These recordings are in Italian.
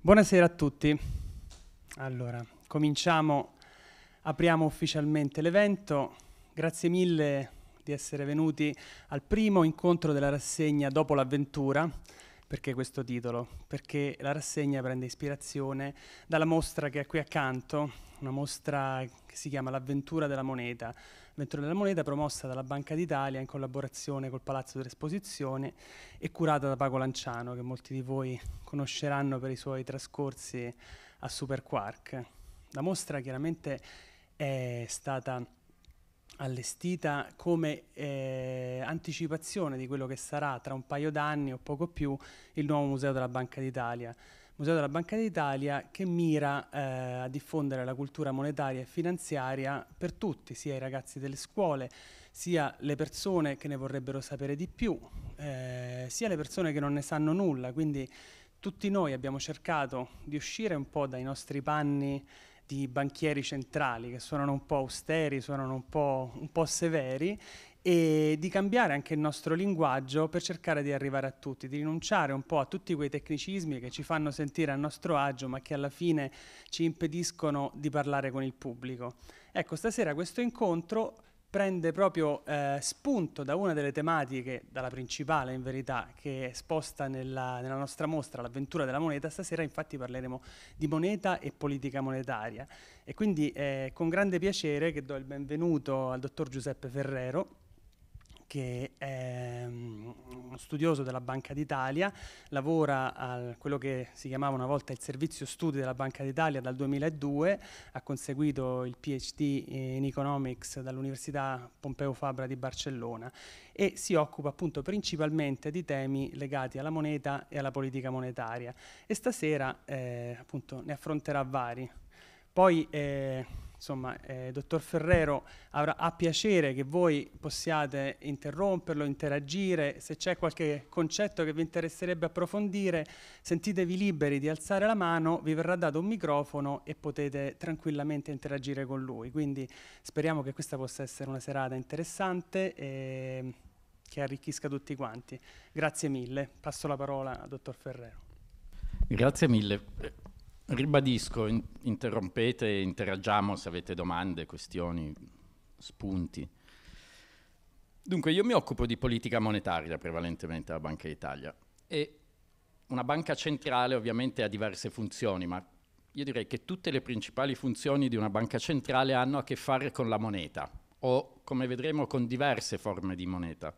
Buonasera a tutti. Allora, cominciamo, apriamo ufficialmente l'evento. Grazie mille di essere venuti al primo incontro della rassegna Dopo l'avventura, perché questo titolo? Perché la rassegna prende ispirazione dalla mostra che è qui accanto, una mostra che si chiama L'avventura della moneta. L'avventura della moneta promossa dalla Banca d'Italia in collaborazione col Palazzo dell'Esposizione e curata da Paco Lanciano, che molti di voi conosceranno per i suoi trascorsi a Superquark. La mostra chiaramente è stata allestita come eh, anticipazione di quello che sarà tra un paio d'anni o poco più il nuovo Museo della Banca d'Italia. Museo della Banca d'Italia che mira eh, a diffondere la cultura monetaria e finanziaria per tutti, sia i ragazzi delle scuole, sia le persone che ne vorrebbero sapere di più, eh, sia le persone che non ne sanno nulla. Quindi tutti noi abbiamo cercato di uscire un po' dai nostri panni di banchieri centrali che suonano un po' austeri, suonano un po', un po', severi e di cambiare anche il nostro linguaggio per cercare di arrivare a tutti, di rinunciare un po' a tutti quei tecnicismi che ci fanno sentire a nostro agio ma che alla fine ci impediscono di parlare con il pubblico. Ecco, stasera questo incontro prende proprio eh, spunto da una delle tematiche, dalla principale in verità, che è esposta nella, nella, nostra mostra, l'avventura della moneta. Stasera infatti parleremo di moneta e politica monetaria. E quindi è eh, con grande piacere che do il benvenuto al dottor Giuseppe Ferrero, che è mm, uno studioso della Banca d'Italia, lavora a quello che si chiamava una volta il servizio studi della Banca d'Italia dal 2002, ha conseguito il PhD in Economics dall'Università Pompeo Fabra di Barcellona e si occupa appunto principalmente di temi legati alla moneta e alla politica monetaria e stasera eh, appunto ne affronterà vari. Poi eh, insomma, eh, dottor Ferrero avrà a piacere che voi possiate interromperlo, interagire, se c'è qualche concetto che vi interesserebbe approfondire, sentitevi liberi di alzare la mano, vi verrà dato un microfono e potete tranquillamente interagire con lui. Quindi speriamo che questa possa essere una serata interessante e che arricchisca tutti quanti. Grazie mille, passo la parola a dottor Ferrero. Grazie mille. Ribadisco, in, interrompete, interagiamo se avete domande, questioni, spunti. Dunque, io mi occupo di politica monetaria prevalentemente alla Banca d'Italia e una banca centrale ovviamente ha diverse funzioni, ma io direi che tutte le principali funzioni di una banca centrale hanno a che fare con la moneta o, come vedremo, con diverse forme di moneta.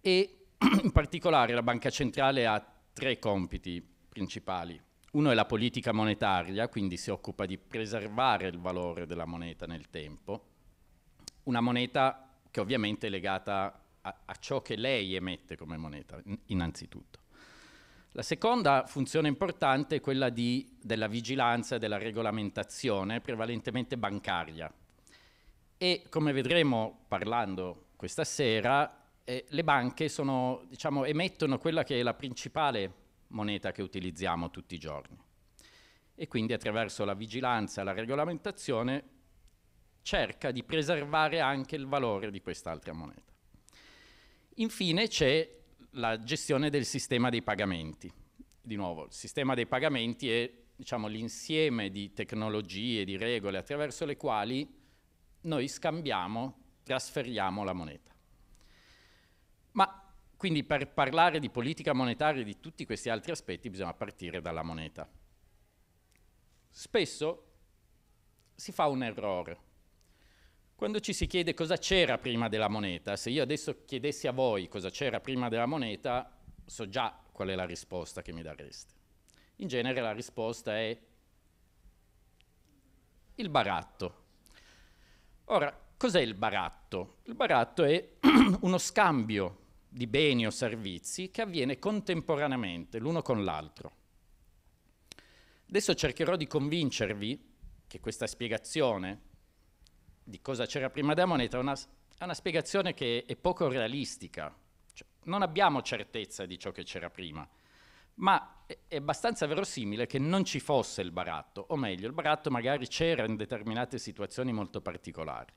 E in particolare la banca centrale ha tre compiti principali uno è la politica monetaria, quindi si occupa di preservare il valore della moneta nel tempo, una moneta che ovviamente è legata a, a ciò che lei emette come moneta, innanzitutto. La seconda funzione importante è quella di, della vigilanza e della regolamentazione, prevalentemente bancaria. E come vedremo parlando questa sera, eh, le banche sono, diciamo, emettono quella che è la principale moneta che utilizziamo tutti i giorni. E quindi attraverso la vigilanza e la regolamentazione cerca di preservare anche il valore di quest'altra moneta. Infine c'è la gestione del sistema dei pagamenti. Di nuovo, il sistema dei pagamenti è diciamo, l'insieme di tecnologie, di regole attraverso le quali noi scambiamo, trasferiamo la moneta. Ma quindi per parlare di politica monetaria e di tutti questi altri aspetti bisogna partire dalla moneta. Spesso si fa un errore. Quando ci si chiede cosa c'era prima della moneta, se io adesso chiedessi a voi cosa c'era prima della moneta, so già qual è la risposta che mi dareste. In genere la risposta è il baratto. Ora, cos'è il baratto? Il baratto è uno scambio di beni o servizi che avviene contemporaneamente l'uno con l'altro. Adesso cercherò di convincervi che questa spiegazione di cosa c'era prima della moneta è una, una spiegazione che è poco realistica. Cioè, non abbiamo certezza di ciò che c'era prima, ma è abbastanza verosimile che non ci fosse il baratto, o meglio, il baratto magari c'era in determinate situazioni molto particolari.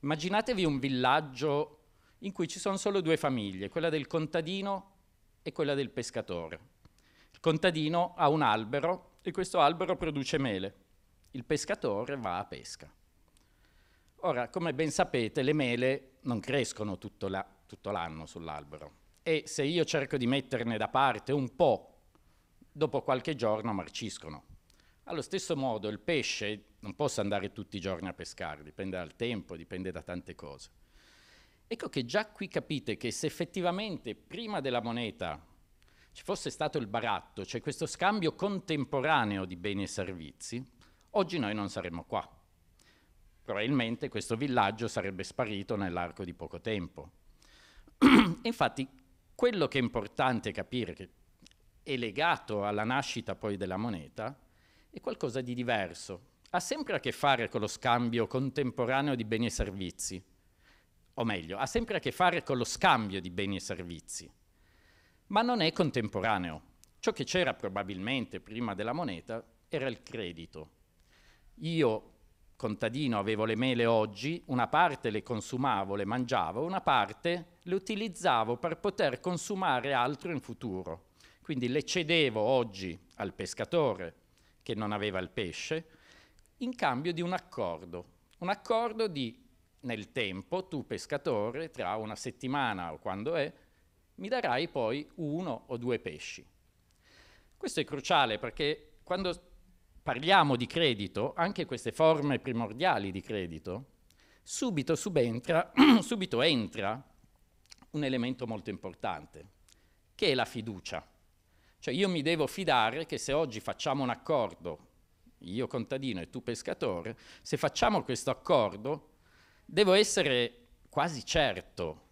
Immaginatevi un villaggio in cui ci sono solo due famiglie, quella del contadino e quella del pescatore. Il contadino ha un albero e questo albero produce mele. Il pescatore va a pesca. Ora, come ben sapete, le mele non crescono tutto, la, tutto l'anno sull'albero e se io cerco di metterne da parte un po', dopo qualche giorno marciscono. Allo stesso modo il pesce non posso andare tutti i giorni a pescare, dipende dal tempo, dipende da tante cose. Ecco che già qui capite che se effettivamente prima della moneta ci fosse stato il baratto, cioè questo scambio contemporaneo di beni e servizi, oggi noi non saremmo qua. Probabilmente questo villaggio sarebbe sparito nell'arco di poco tempo. Infatti, quello che è importante capire, che è legato alla nascita poi della moneta, è qualcosa di diverso. Ha sempre a che fare con lo scambio contemporaneo di beni e servizi, o meglio, ha sempre a che fare con lo scambio di beni e servizi, ma non è contemporaneo. Ciò che c'era probabilmente prima della moneta era il credito. Io, contadino, avevo le mele oggi, una parte le consumavo, le mangiavo, una parte le utilizzavo per poter consumare altro in futuro. Quindi le cedevo oggi al pescatore che non aveva il pesce in cambio di un accordo, un accordo di nel tempo, tu pescatore, tra una settimana o quando è, mi darai poi uno o due pesci. Questo è cruciale perché quando parliamo di credito, anche queste forme primordiali di credito, subito, subentra, subito entra un elemento molto importante, che è la fiducia. Cioè io mi devo fidare che se oggi facciamo un accordo, io contadino e tu pescatore, se facciamo questo accordo, devo essere quasi certo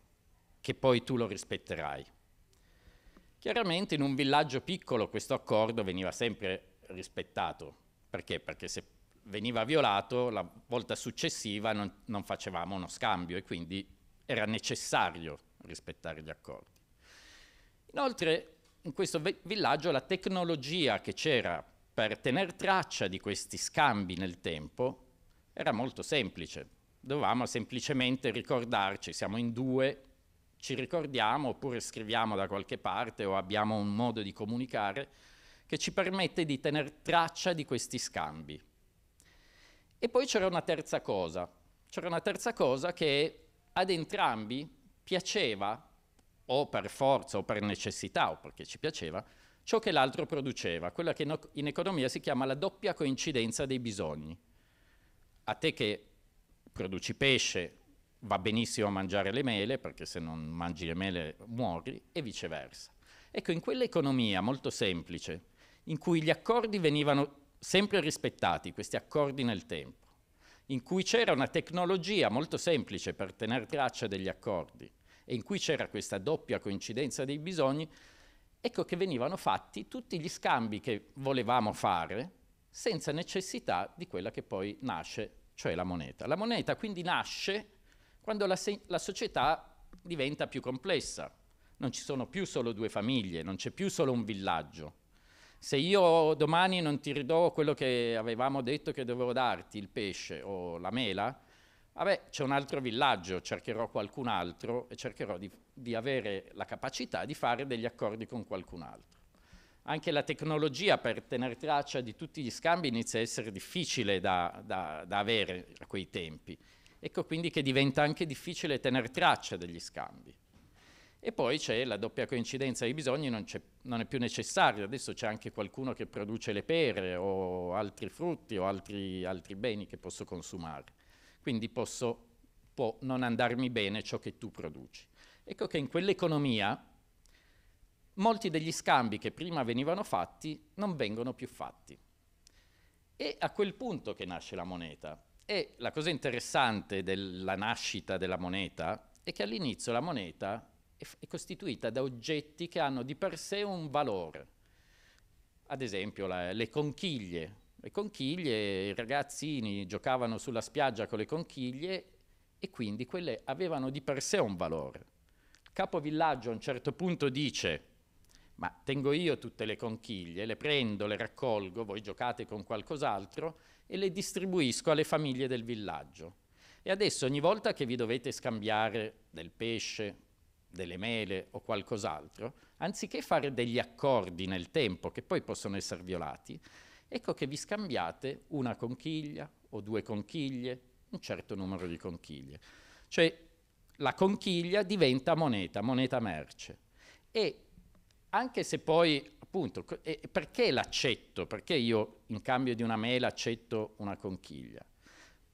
che poi tu lo rispetterai. Chiaramente in un villaggio piccolo questo accordo veniva sempre rispettato. Perché? Perché se veniva violato la volta successiva non, non facevamo uno scambio e quindi era necessario rispettare gli accordi. Inoltre in questo villaggio la tecnologia che c'era per tenere traccia di questi scambi nel tempo era molto semplice dovevamo semplicemente ricordarci, siamo in due, ci ricordiamo oppure scriviamo da qualche parte o abbiamo un modo di comunicare che ci permette di tenere traccia di questi scambi. E poi c'era una terza cosa, c'era una terza cosa che ad entrambi piaceva, o per forza o per necessità o perché ci piaceva, ciò che l'altro produceva, quella che in economia si chiama la doppia coincidenza dei bisogni. A te che produci pesce, va benissimo mangiare le mele, perché se non mangi le mele muori, e viceversa. Ecco, in quell'economia molto semplice, in cui gli accordi venivano sempre rispettati, questi accordi nel tempo, in cui c'era una tecnologia molto semplice per tenere traccia degli accordi e in cui c'era questa doppia coincidenza dei bisogni, ecco che venivano fatti tutti gli scambi che volevamo fare senza necessità di quella che poi nasce cioè la moneta. La moneta quindi nasce quando la, la società diventa più complessa. Non ci sono più solo due famiglie, non c'è più solo un villaggio. Se io domani non ti ridò quello che avevamo detto che dovevo darti, il pesce o la mela, vabbè, c'è un altro villaggio, cercherò qualcun altro e cercherò di, di avere la capacità di fare degli accordi con qualcun altro anche la tecnologia per tenere traccia di tutti gli scambi inizia a essere difficile da, da, da avere a quei tempi. Ecco quindi che diventa anche difficile tenere traccia degli scambi. E poi c'è la doppia coincidenza dei bisogni, non, è, non è più necessario, adesso c'è anche qualcuno che produce le pere o altri frutti o altri, altri beni che posso consumare. Quindi posso, può non andarmi bene ciò che tu produci. Ecco che in quell'economia molti degli scambi che prima venivano fatti non vengono più fatti. È a quel punto che nasce la moneta. E la cosa interessante della nascita della moneta è che all'inizio la moneta è costituita da oggetti che hanno di per sé un valore. Ad esempio la, le conchiglie. Le conchiglie, i ragazzini giocavano sulla spiaggia con le conchiglie e quindi quelle avevano di per sé un valore. Il capovillaggio a un certo punto dice ma tengo io tutte le conchiglie, le prendo, le raccolgo, voi giocate con qualcos'altro e le distribuisco alle famiglie del villaggio. E adesso ogni volta che vi dovete scambiare del pesce, delle mele o qualcos'altro, anziché fare degli accordi nel tempo che poi possono essere violati, ecco che vi scambiate una conchiglia o due conchiglie, un certo numero di conchiglie. Cioè la conchiglia diventa moneta, moneta merce. E anche se poi, appunto, perché l'accetto? Perché io in cambio di una mela accetto una conchiglia?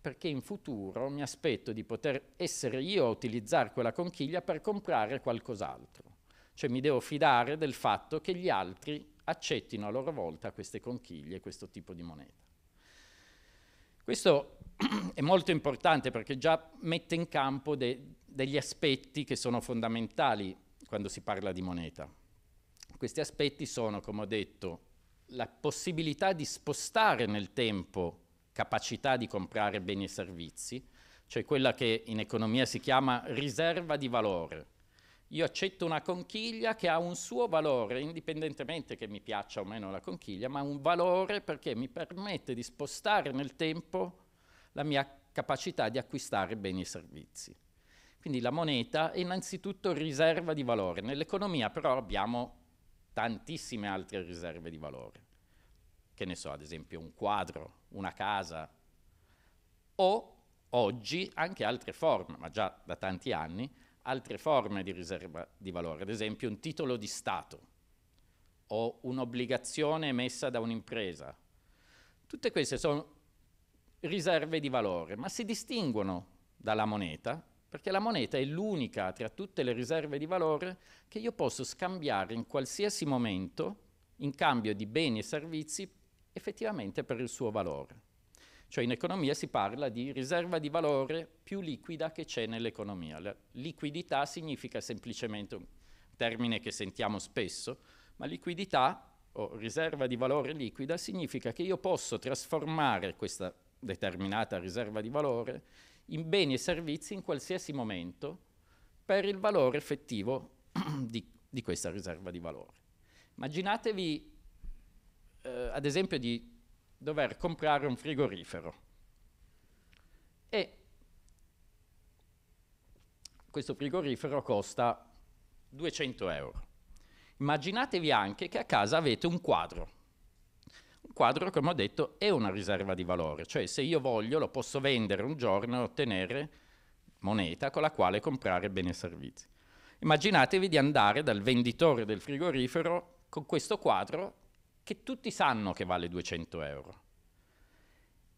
Perché in futuro mi aspetto di poter essere io a utilizzare quella conchiglia per comprare qualcos'altro. Cioè mi devo fidare del fatto che gli altri accettino a loro volta queste conchiglie, questo tipo di moneta. Questo è molto importante perché già mette in campo de degli aspetti che sono fondamentali quando si parla di moneta. Questi aspetti sono, come ho detto, la possibilità di spostare nel tempo capacità di comprare beni e servizi, cioè quella che in economia si chiama riserva di valore. Io accetto una conchiglia che ha un suo valore, indipendentemente che mi piaccia o meno la conchiglia, ma un valore perché mi permette di spostare nel tempo la mia capacità di acquistare beni e servizi. Quindi la moneta è innanzitutto riserva di valore. Nell'economia però abbiamo tantissime altre riserve di valore. Che ne so, ad esempio un quadro, una casa, o oggi anche altre forme, ma già da tanti anni, altre forme di riserva di valore, ad esempio un titolo di Stato o un'obbligazione emessa da un'impresa. Tutte queste sono riserve di valore, ma si distinguono dalla moneta perché la moneta è l'unica tra tutte le riserve di valore che io posso scambiare in qualsiasi momento in cambio di beni e servizi effettivamente per il suo valore. Cioè in economia si parla di riserva di valore più liquida che c'è nell'economia. La liquidità significa semplicemente un termine che sentiamo spesso, ma liquidità o riserva di valore liquida significa che io posso trasformare questa determinata riserva di valore in beni e servizi in qualsiasi momento per il valore effettivo di, di questa riserva di valore. Immaginatevi, eh, ad esempio, di dover comprare un frigorifero e questo frigorifero costa 200 euro. Immaginatevi anche che a casa avete un quadro quadro, come ho detto, è una riserva di valore, cioè se io voglio lo posso vendere un giorno e ottenere moneta con la quale comprare beni e servizi. Immaginatevi di andare dal venditore del frigorifero con questo quadro che tutti sanno che vale 200 euro.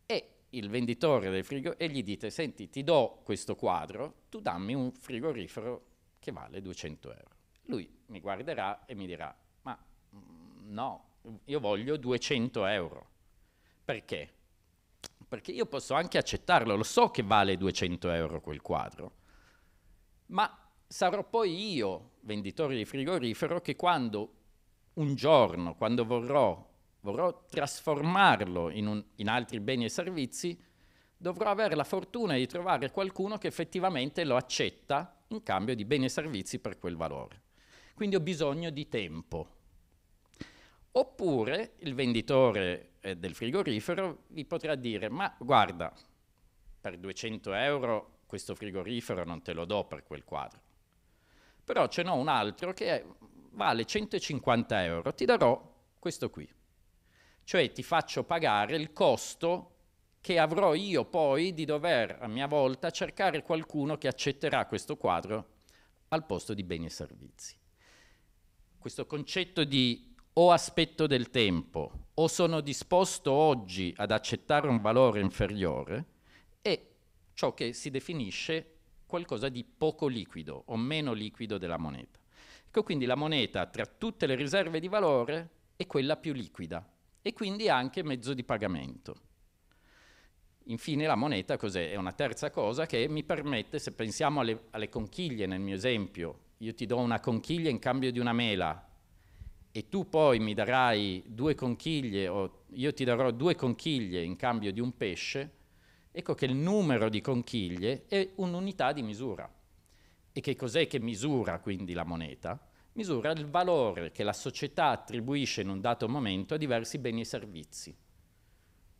E il venditore del frigorifero, e gli dite, senti, ti do questo quadro, tu dammi un frigorifero che vale 200 euro. Lui mi guarderà e mi dirà, ma mm, no, io voglio 200 euro. Perché? Perché io posso anche accettarlo, lo so che vale 200 euro quel quadro, ma sarò poi io, venditore di frigorifero, che quando un giorno, quando vorrò, vorrò trasformarlo in, un, in altri beni e servizi, dovrò avere la fortuna di trovare qualcuno che effettivamente lo accetta in cambio di beni e servizi per quel valore. Quindi ho bisogno di tempo, Oppure il venditore eh, del frigorifero vi potrà dire, ma guarda, per 200 euro questo frigorifero non te lo do per quel quadro. Però ce n'ho un altro che è, vale 150 euro, ti darò questo qui. Cioè ti faccio pagare il costo che avrò io poi di dover a mia volta cercare qualcuno che accetterà questo quadro al posto di beni e servizi. Questo concetto di o aspetto del tempo o sono disposto oggi ad accettare un valore inferiore è ciò che si definisce qualcosa di poco liquido o meno liquido della moneta. Ecco quindi la moneta tra tutte le riserve di valore è quella più liquida e quindi anche mezzo di pagamento. Infine la moneta cos'è? È una terza cosa che mi permette, se pensiamo alle, alle conchiglie nel mio esempio, io ti do una conchiglia in cambio di una mela, e tu poi mi darai due conchiglie o io ti darò due conchiglie in cambio di un pesce, ecco che il numero di conchiglie è un'unità di misura. E che cos'è che misura quindi la moneta? Misura il valore che la società attribuisce in un dato momento a diversi beni e servizi.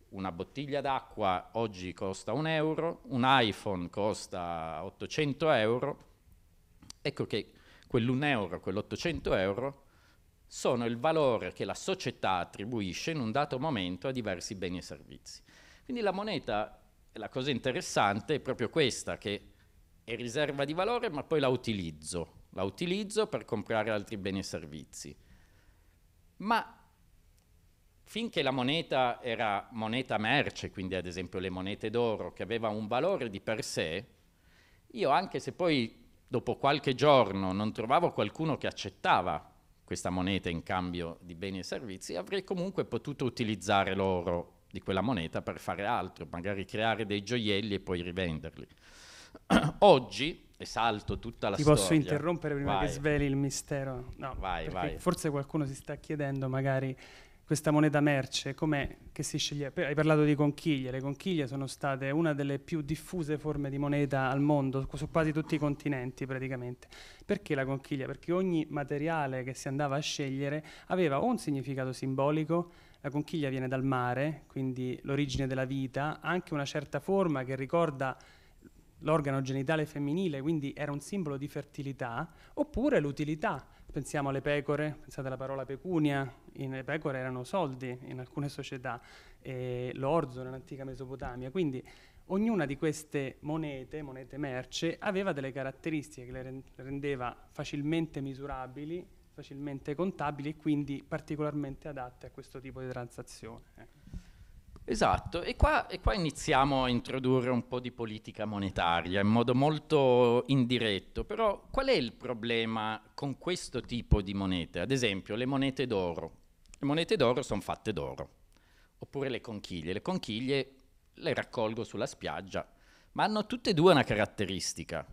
Una bottiglia d'acqua oggi costa un euro, un iPhone costa 800 euro, ecco che quell'un euro, quell'800 euro sono il valore che la società attribuisce in un dato momento a diversi beni e servizi. Quindi la moneta, la cosa interessante è proprio questa, che è riserva di valore ma poi la utilizzo, la utilizzo per comprare altri beni e servizi. Ma finché la moneta era moneta merce, quindi ad esempio le monete d'oro, che aveva un valore di per sé, io anche se poi dopo qualche giorno non trovavo qualcuno che accettava questa moneta in cambio di beni e servizi, avrei comunque potuto utilizzare l'oro di quella moneta per fare altro, magari creare dei gioielli e poi rivenderli. Oggi, e salto tutta la Ti storia... Ti posso interrompere prima vai. che sveli il mistero? No, vai, vai. Forse qualcuno si sta chiedendo magari questa moneta merce, com'è che si sceglie? Hai parlato di conchiglie, le conchiglie sono state una delle più diffuse forme di moneta al mondo, su quasi tutti i continenti praticamente. Perché la conchiglia? Perché ogni materiale che si andava a scegliere aveva o un significato simbolico, la conchiglia viene dal mare, quindi l'origine della vita, anche una certa forma che ricorda l'organo genitale femminile, quindi era un simbolo di fertilità, oppure l'utilità Pensiamo alle pecore, pensate alla parola pecunia, in, le pecore erano soldi in alcune società, eh, l'orzo nell'antica Mesopotamia, quindi ognuna di queste monete, monete merce, aveva delle caratteristiche che le rendeva facilmente misurabili, facilmente contabili e quindi particolarmente adatte a questo tipo di transazione. Eh. Esatto, e qua, e qua, iniziamo a introdurre un po' di politica monetaria in modo molto indiretto, però qual è il problema con questo tipo di monete? Ad esempio le monete d'oro. Le monete d'oro sono fatte d'oro, oppure le conchiglie. Le conchiglie le raccolgo sulla spiaggia, ma hanno tutte e due una caratteristica.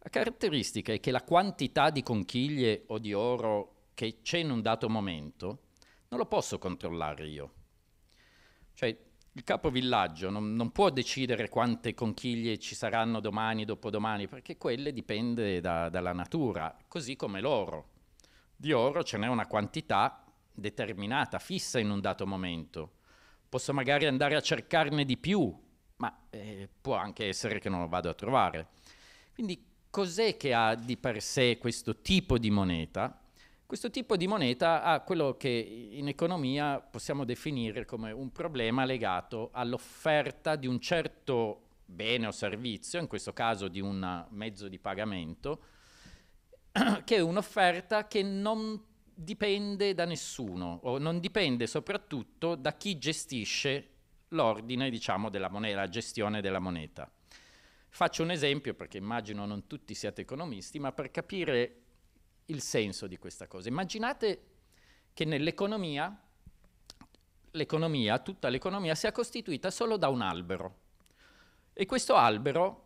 La caratteristica è che la quantità di conchiglie o di oro che c'è in un dato momento non lo posso controllare io. Cioè, il capovillaggio non, non può decidere quante conchiglie ci saranno domani, dopodomani, perché quelle dipende da, dalla natura, così come l'oro. Di oro ce n'è una quantità determinata, fissa in un dato momento. Posso magari andare a cercarne di più, ma eh, può anche essere che non lo vado a trovare. Quindi cos'è che ha di per sé questo tipo di moneta? Questo tipo di moneta ha quello che in economia possiamo definire come un problema legato all'offerta di un certo bene o servizio, in questo caso di un mezzo di pagamento, che è un'offerta che non dipende da nessuno o non dipende soprattutto da chi gestisce l'ordine, diciamo, della moneta, la gestione della moneta. Faccio un esempio perché immagino non tutti siate economisti, ma per capire il senso di questa cosa. Immaginate che nell'economia, l'economia, tutta l'economia, sia costituita solo da un albero e questo albero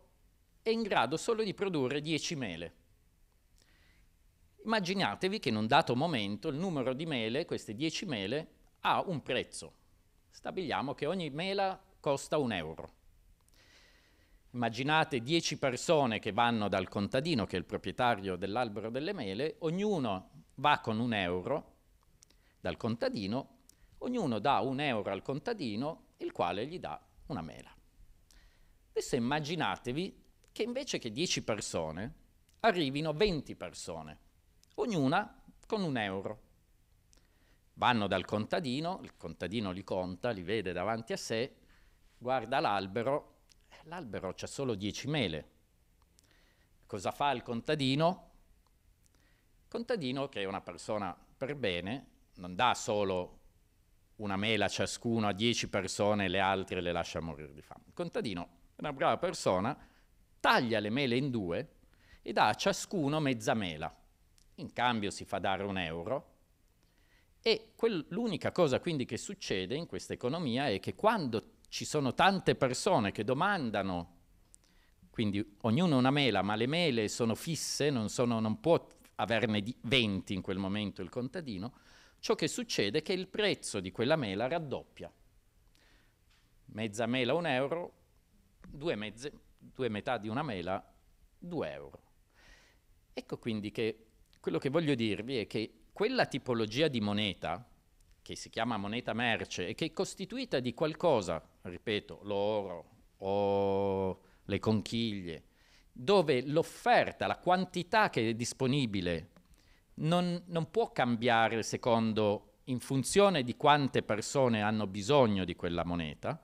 è in grado solo di produrre 10 mele. Immaginatevi che in un dato momento il numero di mele, queste 10 mele, ha un prezzo. Stabiliamo che ogni mela costa un euro. Immaginate 10 persone che vanno dal contadino, che è il proprietario dell'albero delle mele, ognuno va con un euro dal contadino, ognuno dà un euro al contadino, il quale gli dà una mela. Adesso immaginatevi che invece che 10 persone arrivino 20 persone, ognuna con un euro. Vanno dal contadino, il contadino li conta, li vede davanti a sé, guarda l'albero l'albero ha solo 10 mele. Cosa fa il contadino? Il contadino, che è una persona per bene, non dà solo una mela ciascuno a 10 persone e le altre le lascia morire di fame. Il contadino una brava persona, taglia le mele in due e dà a ciascuno mezza mela. In cambio si fa dare un euro e l'unica cosa quindi che succede in questa economia è che quando ci sono tante persone che domandano, quindi ognuno una mela, ma le mele sono fisse, non, sono, non può averne 20 in quel momento il contadino, ciò che succede è che il prezzo di quella mela raddoppia. Mezza mela un euro, due, mezze, due metà di una mela due euro. Ecco quindi che quello che voglio dirvi è che quella tipologia di moneta, che si chiama moneta merce e che è costituita di qualcosa, ripeto, l'oro o le conchiglie, dove l'offerta, la quantità che è disponibile non, non può cambiare secondo in funzione di quante persone hanno bisogno di quella moneta,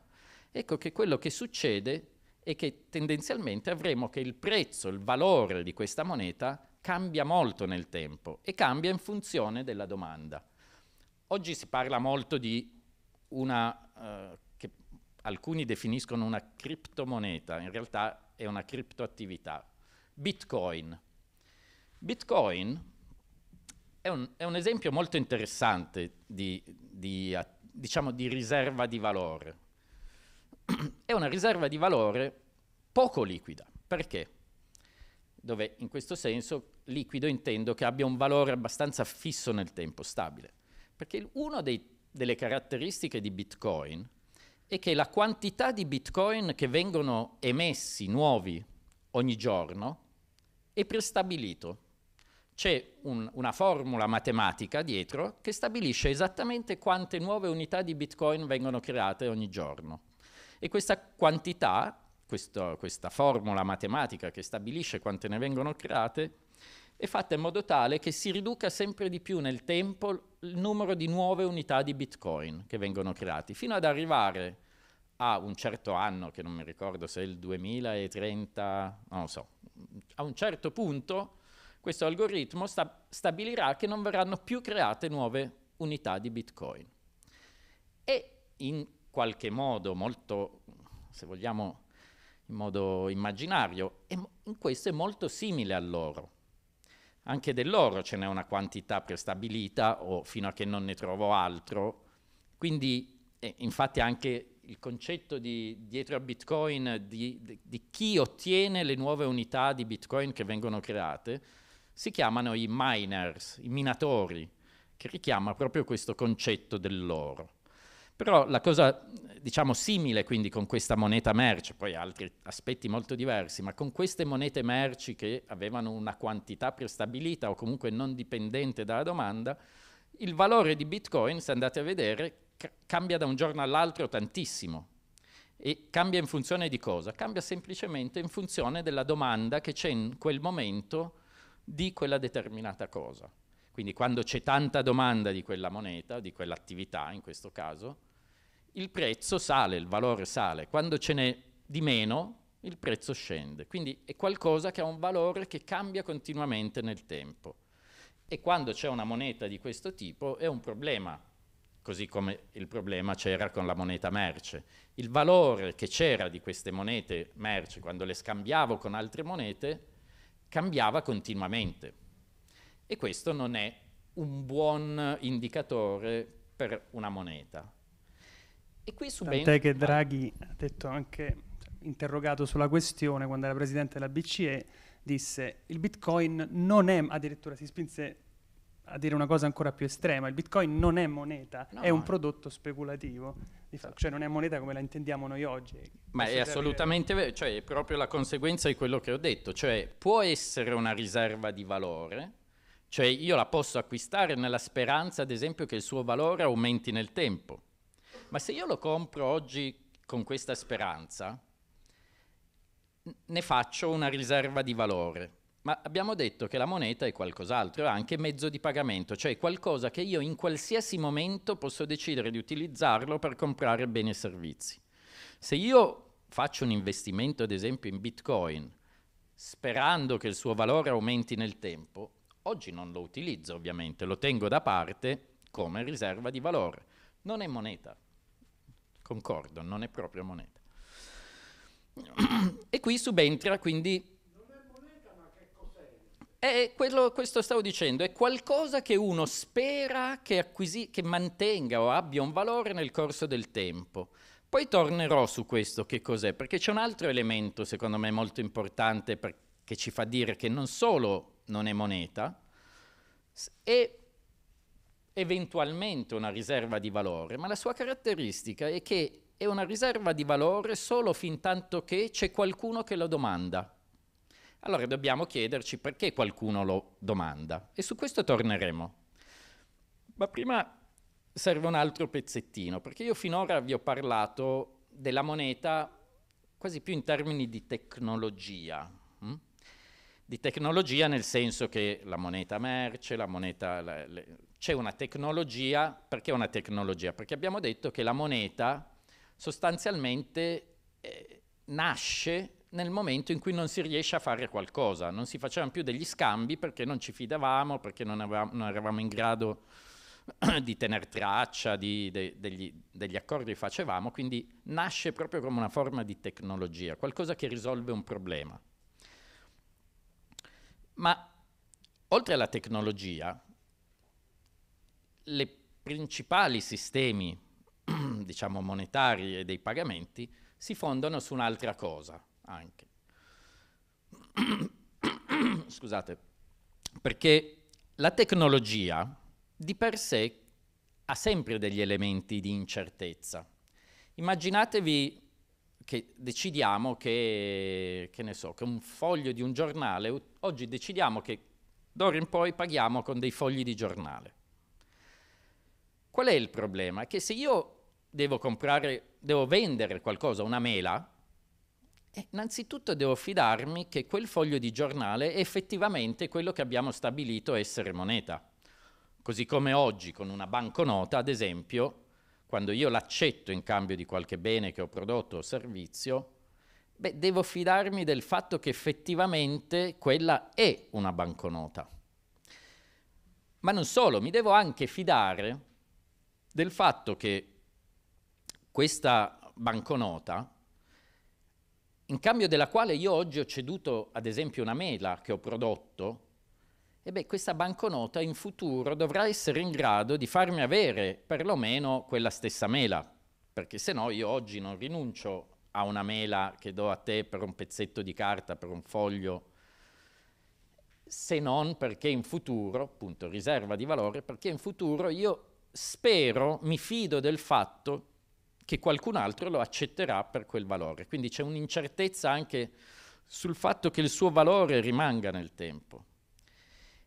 ecco che quello che succede è che tendenzialmente avremo che il prezzo, il valore di questa moneta cambia molto nel tempo e cambia in funzione della domanda. Oggi si parla molto di una eh, che alcuni definiscono una criptomoneta, in realtà è una criptoattività, Bitcoin. Bitcoin è un, è un esempio molto interessante di, di, diciamo, di riserva di valore. è una riserva di valore poco liquida. Perché? Dove in questo senso liquido intendo che abbia un valore abbastanza fisso nel tempo, stabile. Perché una delle caratteristiche di Bitcoin è che la quantità di Bitcoin che vengono emessi nuovi ogni giorno è prestabilito. C'è un, una formula matematica dietro che stabilisce esattamente quante nuove unità di Bitcoin vengono create ogni giorno. E questa quantità, questo, questa formula matematica che stabilisce quante ne vengono create, è fatta in modo tale che si riduca sempre di più nel tempo il numero di nuove unità di bitcoin che vengono creati, fino ad arrivare a un certo anno, che non mi ricordo se è il 2030, non lo so, a un certo punto questo algoritmo sta- stabilirà che non verranno più create nuove unità di bitcoin. E in qualche modo molto, se vogliamo, in modo immaginario, in questo è molto simile a loro. Anche dell'oro ce n'è una quantità prestabilita o fino a che non ne trovo altro. Quindi, eh, infatti, anche il concetto di, dietro a Bitcoin di, di, di chi ottiene le nuove unità di Bitcoin che vengono create si chiamano i miners, i minatori, che richiama proprio questo concetto dell'oro. Però la cosa, diciamo, simile quindi con questa moneta merce, poi altri aspetti molto diversi, ma con queste monete merci che avevano una quantità prestabilita o comunque non dipendente dalla domanda, il valore di Bitcoin, se andate a vedere, cambia da un giorno all'altro tantissimo. E cambia in funzione di cosa? Cambia semplicemente in funzione della domanda che c'è in quel momento di quella determinata cosa. Quindi quando c'è tanta domanda di quella moneta, di quell'attività in questo caso, il prezzo sale, il valore sale. Quando ce n'è di meno, il prezzo scende. Quindi è qualcosa che ha un valore che cambia continuamente nel tempo. E quando c'è una moneta di questo tipo è un problema, così come il problema c'era con la moneta merce. Il valore che c'era di queste monete merce quando le scambiavo con altre monete cambiava continuamente. E questo non è un buon indicatore per una moneta. E qui subentra... Tant'è che Draghi ha detto anche, cioè, interrogato sulla questione quando era presidente della BCE, disse il bitcoin non è, addirittura si spinse a dire una cosa ancora più estrema, il bitcoin non è moneta, no, è un prodotto speculativo, fatto, cioè non è moneta come la intendiamo noi oggi. Ma è assolutamente vero, cioè è proprio la conseguenza di quello che ho detto, cioè può essere una riserva di valore, cioè io la posso acquistare nella speranza, ad esempio, che il suo valore aumenti nel tempo. Ma se io lo compro oggi con questa speranza, ne faccio una riserva di valore. Ma abbiamo detto che la moneta è qualcos'altro, è anche mezzo di pagamento, cioè qualcosa che io in qualsiasi momento posso decidere di utilizzarlo per comprare beni e servizi. Se io faccio un investimento, ad esempio, in Bitcoin, sperando che il suo valore aumenti nel tempo, Oggi non lo utilizzo ovviamente, lo tengo da parte come riserva di valore. Non è moneta, concordo, non è proprio moneta. e qui subentra quindi... Non è moneta, ma che cos'è? Quello, questo stavo dicendo, è qualcosa che uno spera che, acquisi, che mantenga o abbia un valore nel corso del tempo. Poi tornerò su questo che cos'è, perché c'è un altro elemento secondo me molto importante per, che ci fa dire che non solo non è moneta, è eventualmente una riserva di valore, ma la sua caratteristica è che è una riserva di valore solo fin tanto che c'è qualcuno che lo domanda. Allora dobbiamo chiederci perché qualcuno lo domanda e su questo torneremo. Ma prima serve un altro pezzettino, perché io finora vi ho parlato della moneta quasi più in termini di tecnologia, di tecnologia nel senso che la moneta merce, la moneta... La, le, c'è una tecnologia, perché una tecnologia? Perché abbiamo detto che la moneta sostanzialmente eh, nasce nel momento in cui non si riesce a fare qualcosa, non si facevano più degli scambi perché non ci fidavamo, perché non, avevamo, non eravamo in grado di tenere traccia di, de, degli, degli, accordi che facevamo, quindi nasce proprio come una forma di tecnologia, qualcosa che risolve un problema. Ma oltre alla tecnologia, le principali sistemi, diciamo, monetari e dei pagamenti si fondano su un'altra cosa anche. Scusate, perché la tecnologia di per sé ha sempre degli elementi di incertezza. Immaginatevi che decidiamo che, che ne so, che un foglio di un giornale, oggi decidiamo che d'ora in poi paghiamo con dei fogli di giornale. Qual è il problema? Che se io devo comprare, devo vendere qualcosa, una mela, eh, innanzitutto devo fidarmi che quel foglio di giornale è effettivamente quello che abbiamo stabilito essere moneta. Così come oggi con una banconota, ad esempio, quando io l'accetto in cambio di qualche bene che ho prodotto o servizio, beh, devo fidarmi del fatto che effettivamente quella è una banconota. Ma non solo, mi devo anche fidare del fatto che questa banconota, in cambio della quale io oggi ho ceduto ad esempio una mela che ho prodotto, e beh, questa banconota in futuro dovrà essere in grado di farmi avere perlomeno quella stessa mela, perché se no io oggi non rinuncio a una mela che do a te per un pezzetto di carta, per un foglio, se non perché in futuro, appunto riserva di valore, perché in futuro io spero, mi fido del fatto che qualcun altro lo accetterà per quel valore. Quindi c'è un'incertezza anche sul fatto che il suo valore rimanga nel tempo.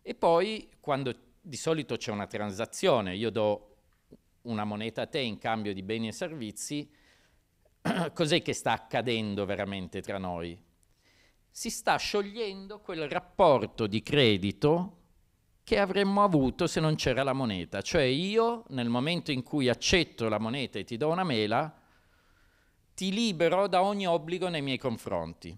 E poi quando di solito c'è una transazione, io do una moneta a te in cambio di beni e servizi, cos'è che sta accadendo veramente tra noi? Si sta sciogliendo quel rapporto di credito che avremmo avuto se non c'era la moneta. Cioè io, nel momento in cui accetto la moneta e ti do una mela, ti libero da ogni obbligo nei miei confronti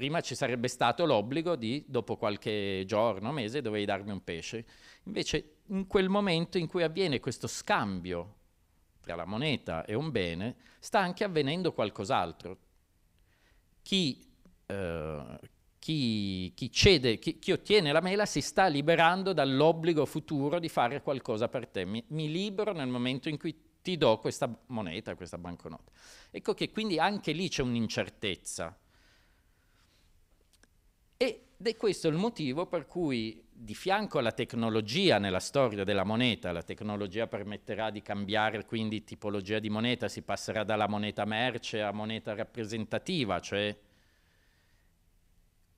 prima ci sarebbe stato l'obbligo di, dopo qualche giorno, mese, dovevi darmi un pesce. Invece in quel momento in cui avviene questo scambio tra la moneta e un bene, sta anche avvenendo qualcos'altro. Chi, eh, chi, chi, cede, chi, chi, ottiene la mela si sta liberando dall'obbligo futuro di fare qualcosa per te. Mi, mi libero nel momento in cui ti do questa moneta, questa banconota. Ecco che quindi anche lì c'è un'incertezza ed è questo il motivo per cui di fianco alla tecnologia nella storia della moneta, la tecnologia permetterà di cambiare quindi tipologia di moneta, si passerà dalla moneta merce a moneta rappresentativa, cioè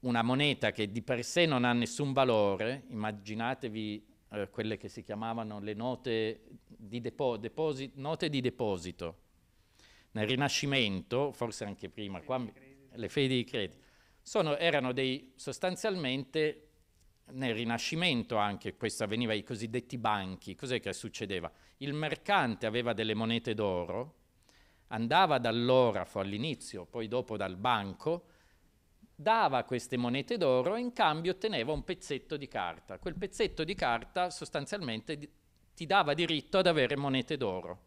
una moneta che di per sé non ha nessun valore, immaginatevi eh, quelle che si chiamavano le note di, depo- deposi- note di deposito. Nel Rinascimento, forse anche prima, le fedi di credito, sono, erano dei sostanzialmente nel Rinascimento anche questo avveniva, i cosiddetti banchi. Cos'è che succedeva? Il mercante aveva delle monete d'oro, andava dall'orafo all'inizio, poi dopo dal banco, dava queste monete d'oro e in cambio otteneva un pezzetto di carta. Quel pezzetto di carta sostanzialmente ti dava diritto ad avere monete d'oro.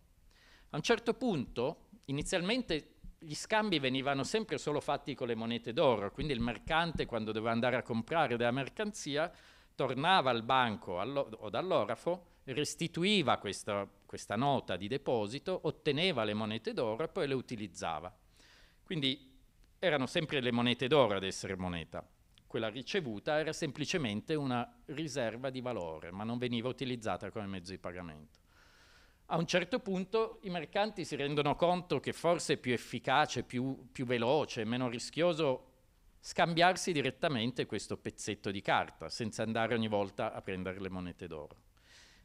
A un certo punto, inizialmente gli scambi venivano sempre solo fatti con le monete d'oro, quindi il mercante quando doveva andare a comprare della mercanzia tornava al banco allo- o dall'orafo, restituiva questa, questa nota di deposito, otteneva le monete d'oro e poi le utilizzava. Quindi erano sempre le monete d'oro ad essere moneta. Quella ricevuta era semplicemente una riserva di valore, ma non veniva utilizzata come mezzo di pagamento. A un certo punto i mercanti si rendono conto che forse è più efficace, più, più veloce, meno rischioso scambiarsi direttamente questo pezzetto di carta, senza andare ogni volta a prendere le monete d'oro.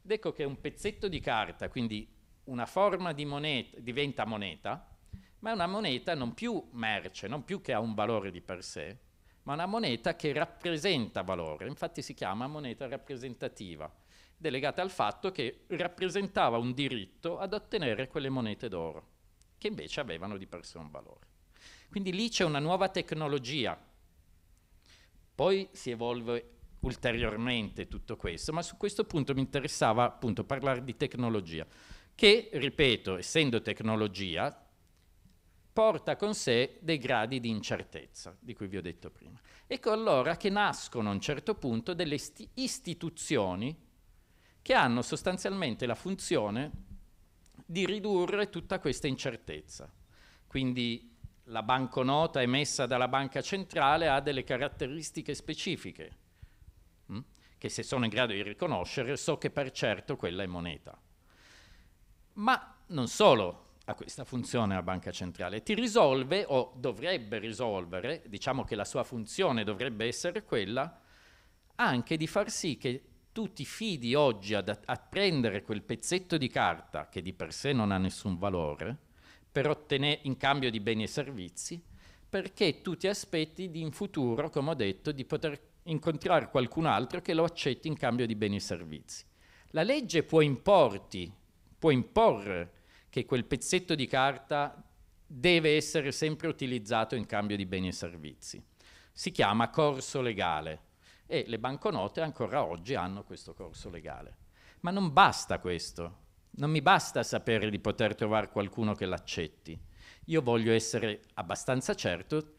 Ed ecco che un pezzetto di carta, quindi una forma di moneta, diventa moneta, ma è una moneta non più merce, non più che ha un valore di per sé, ma una moneta che rappresenta valore, infatti si chiama moneta rappresentativa delegata al fatto che rappresentava un diritto ad ottenere quelle monete d'oro, che invece avevano di per sé un valore. Quindi lì c'è una nuova tecnologia, poi si evolve ulteriormente tutto questo, ma su questo punto mi interessava appunto parlare di tecnologia, che, ripeto, essendo tecnologia, porta con sé dei gradi di incertezza, di cui vi ho detto prima. Ecco allora che nascono a un certo punto delle istituzioni che hanno sostanzialmente la funzione di ridurre tutta questa incertezza. Quindi la banconota emessa dalla banca centrale ha delle caratteristiche specifiche, mh? Mm, che se sono in grado di riconoscere so che per certo quella è moneta. Ma non solo ha questa funzione la banca centrale, ti risolve o dovrebbe risolvere, diciamo che la sua funzione dovrebbe essere quella, anche di far sì che tu ti fidi oggi ad, a prendere quel pezzetto di carta che di per sé non ha nessun valore, per ottenere in cambio di beni e servizi, perché tu ti aspetti di, in futuro, come ho detto, di poter incontrare qualcun altro che lo accetti in cambio di beni e servizi. La legge può importi, può imporre che quel pezzetto di carta deve essere sempre utilizzato in cambio di beni e servizi. Si chiama corso legale e le banconote ancora oggi hanno questo corso legale. Ma non basta questo, non mi basta sapere di poter trovare qualcuno che l'accetti. Io voglio essere abbastanza certo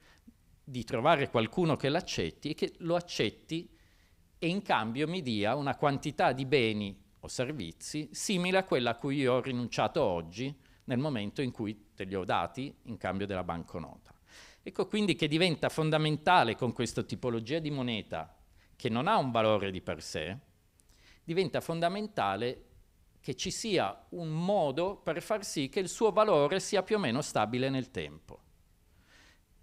di trovare qualcuno che l'accetti e che lo accetti e in cambio mi dia una quantità di beni o servizi simile a quella a cui io ho rinunciato oggi nel momento in cui te li ho dati in cambio della banconota. Ecco quindi che diventa fondamentale con questa tipologia di moneta che non ha un valore di per sé, diventa fondamentale che ci sia un modo per far sì che il suo valore sia più o meno stabile nel tempo.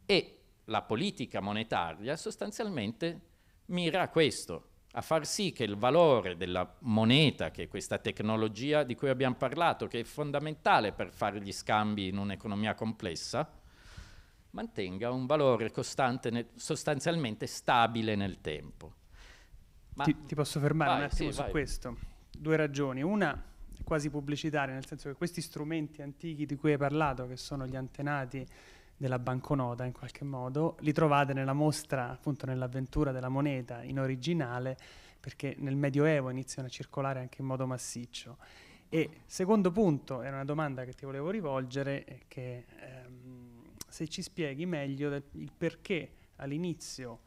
E la politica monetaria sostanzialmente mira a questo, a far sì che il valore della moneta, che è questa tecnologia di cui abbiamo parlato, che è fondamentale per fare gli scambi in un'economia complessa, mantenga un valore costante, sostanzialmente stabile nel tempo. Ma... Ti, ti, posso fermare vai, un attimo sì, su vai. questo? Due ragioni. Una è quasi pubblicitaria, nel senso che questi strumenti antichi di cui hai parlato, che sono gli antenati della banconota in qualche modo, li trovate nella mostra, appunto nell'avventura della moneta in originale, perché nel Medioevo iniziano a circolare anche in modo massiccio. E secondo punto, era una domanda che ti volevo rivolgere, che ehm, se ci spieghi meglio del, il perché all'inizio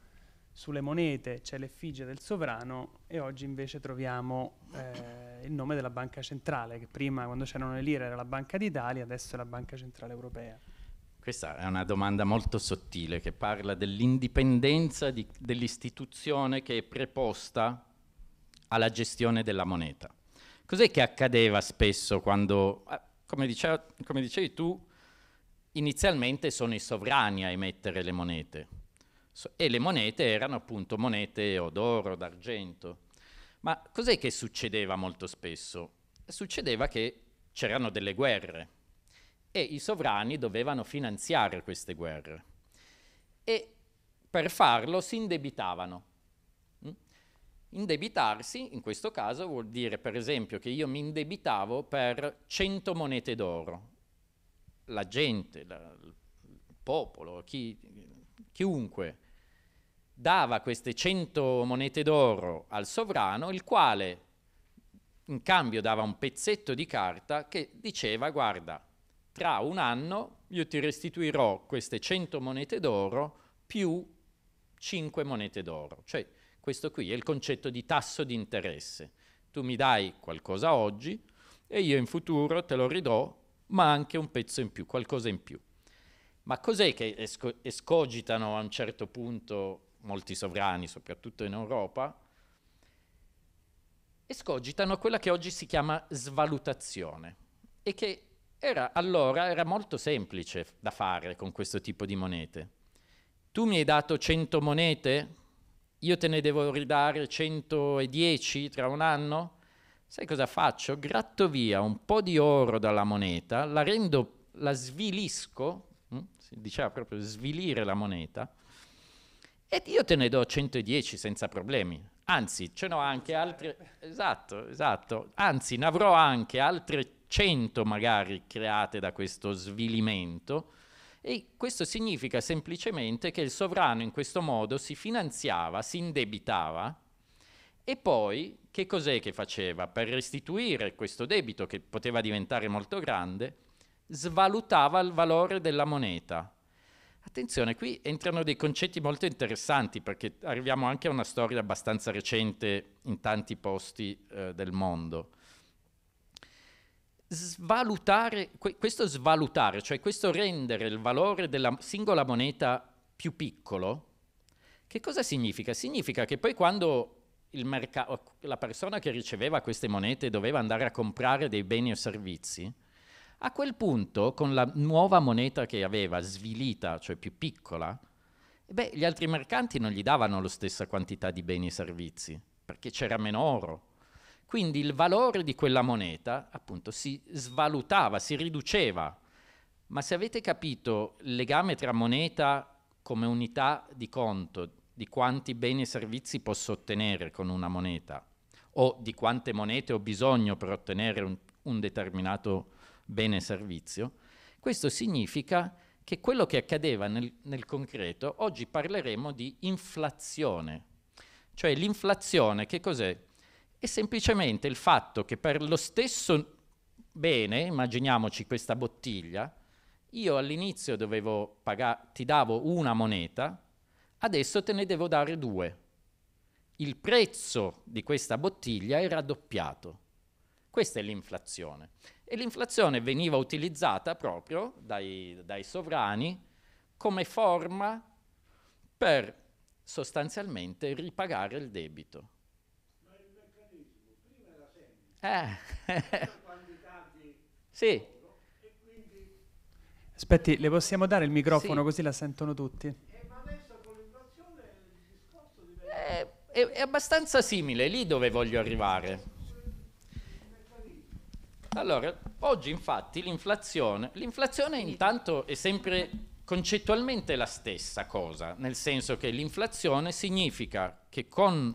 sulle monete c'è l'effigie del sovrano e oggi invece troviamo eh, il nome della banca centrale, che prima quando c'erano le lire era la Banca d'Italia, adesso è la Banca Centrale Europea. Questa è una domanda molto sottile che parla dell'indipendenza di, dell'istituzione che è preposta alla gestione della moneta. Cos'è che accadeva spesso quando, ah, come, diceva, come dicevi tu, inizialmente sono i sovrani a emettere le monete? e le monete erano appunto monete o d'oro, d'argento. Ma cos'è che succedeva molto spesso? Succedeva che c'erano delle guerre e i sovrani dovevano finanziare queste guerre e per farlo si indebitavano. Mm? Indebitarsi in questo caso vuol dire per esempio che io mi indebitavo per 100 monete d'oro. La gente, la, popolo, chi, chiunque, dava queste 100 monete d'oro al sovrano, il quale in cambio dava un pezzetto di carta che diceva guarda, tra un anno io ti restituirò queste 100 monete d'oro più 5 monete d'oro. Cioè questo qui è il concetto di tasso di interesse. Tu mi dai qualcosa oggi e io in futuro te lo ridò, ma anche un pezzo in più, qualcosa in più. Ma cos'è che esco escogitano a un certo punto molti sovrani, soprattutto in Europa? Escogitano quella che oggi si chiama svalutazione e che era, allora era molto semplice da fare con questo tipo di monete. Tu mi hai dato 100 monete, io te ne devo ridare 110 tra un anno? Sai cosa faccio? Gratto via un po' di oro dalla moneta, la rendo, la svilisco diceva proprio svilire la moneta, e io te ne do 110 senza problemi. Anzi, ce n'ho anche altre, esatto, esatto, anzi ne avrò anche altre 100 magari create da questo svilimento, e questo significa semplicemente che il sovrano in questo modo si finanziava, si indebitava e poi che cos'è che faceva? Per restituire questo debito che poteva diventare molto grande, svalutava il valore della moneta. Attenzione, qui entrano dei concetti molto interessanti perché arriviamo anche a una storia abbastanza recente in tanti posti eh, del mondo. Svalutare, questo svalutare, cioè questo rendere il valore della singola moneta più piccolo, che cosa significa? Significa che poi quando merc- la persona che riceveva queste monete doveva andare a comprare dei beni o servizi, a quel punto, con la nuova moneta che aveva, svilita, cioè più piccola, beh, gli altri mercanti non gli davano la stessa quantità di beni e servizi, perché c'era meno oro. Quindi il valore di quella moneta, appunto, si svalutava, si riduceva. Ma se avete capito il legame tra moneta come unità di conto, di quanti beni e servizi posso ottenere con una moneta, o di quante monete ho bisogno per ottenere un, un determinato bene servizio, questo significa che quello che accadeva nel, nel concreto, oggi parleremo di inflazione. Cioè l'inflazione che cos'è? È semplicemente il fatto che per lo stesso bene, immaginiamoci questa bottiglia, io all'inizio dovevo pagare, ti davo una moneta, adesso te ne devo dare due. Il prezzo di questa bottiglia è raddoppiato. Questa è l'inflazione. E l'inflazione veniva utilizzata proprio dai, dai sovrani come forma per sostanzialmente ripagare il debito. Ma il meccanismo prima era semplice. Eh. sì. Aspetti, le possiamo dare il microfono sì. così la sentono tutti? Eh, è, è abbastanza simile, lì dove voglio arrivare. Allora, oggi infatti l'inflazione, l'inflazione intanto è sempre concettualmente la stessa cosa, nel senso che l'inflazione significa che con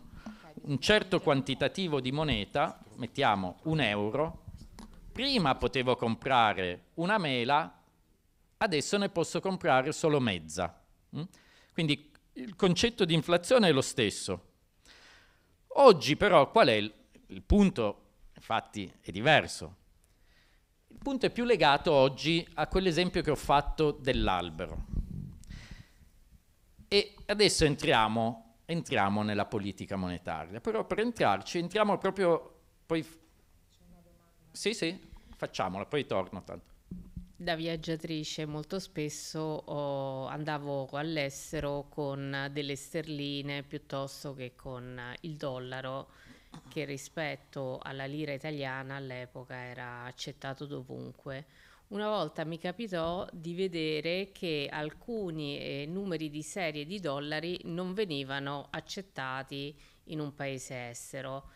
un certo quantitativo di moneta, mettiamo un euro, prima potevo comprare una mela, adesso ne posso comprare solo mezza. Mm? Quindi il concetto di inflazione è lo stesso. Oggi però qual è il, il punto? Infatti è diverso. Il punto è più legato oggi a quell'esempio che ho fatto dell'albero. E adesso entriamo, entriamo nella politica monetaria, però per entrarci entriamo proprio, poi... Sì, sì, facciamola, poi torno tanto. Da viaggiatrice molto spesso oh, andavo all'estero con delle sterline piuttosto che con il dollaro che rispetto alla lira italiana all'epoca era accettato dovunque. Una volta mi capitò di vedere che alcuni eh, numeri di serie di dollari non venivano accettati in un paese estero.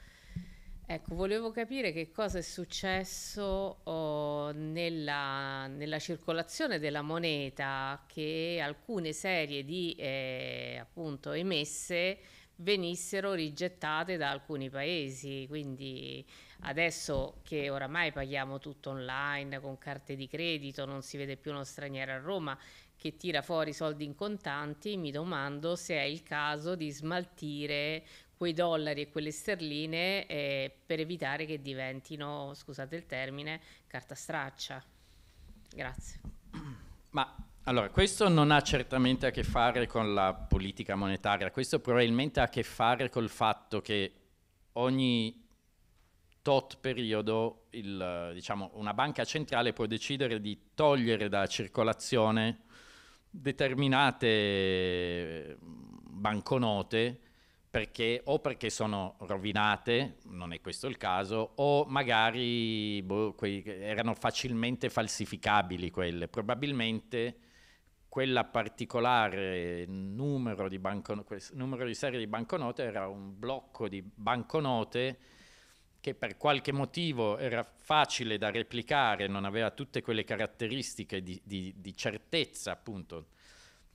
Ecco, volevo capire che cosa è successo oh, nella, nella, circolazione della moneta che alcune serie di eh, appunto, emesse venissero rigettate da alcuni paesi. Quindi adesso che oramai paghiamo tutto online con carte di credito, non si vede più uno straniero a Roma che tira fuori soldi in contanti, mi domando se è il caso di smaltire quei dollari e quelle sterline eh, per evitare che diventino, scusate il termine, carta straccia. Grazie. Ma allora, questo non ha certamente a che fare con la politica monetaria, questo probabilmente ha a che fare col fatto che ogni tot periodo il, diciamo, una banca centrale può decidere di togliere da circolazione determinate mm, banconote perché, o perché sono rovinate, non è questo il caso, o magari boh, erano facilmente falsificabili quelle. Probabilmente quella particolare numero di, bancono- numero di serie di banconote era un blocco di banconote che per qualche motivo era facile da replicare, non aveva tutte quelle caratteristiche di, di, di certezza, appunto,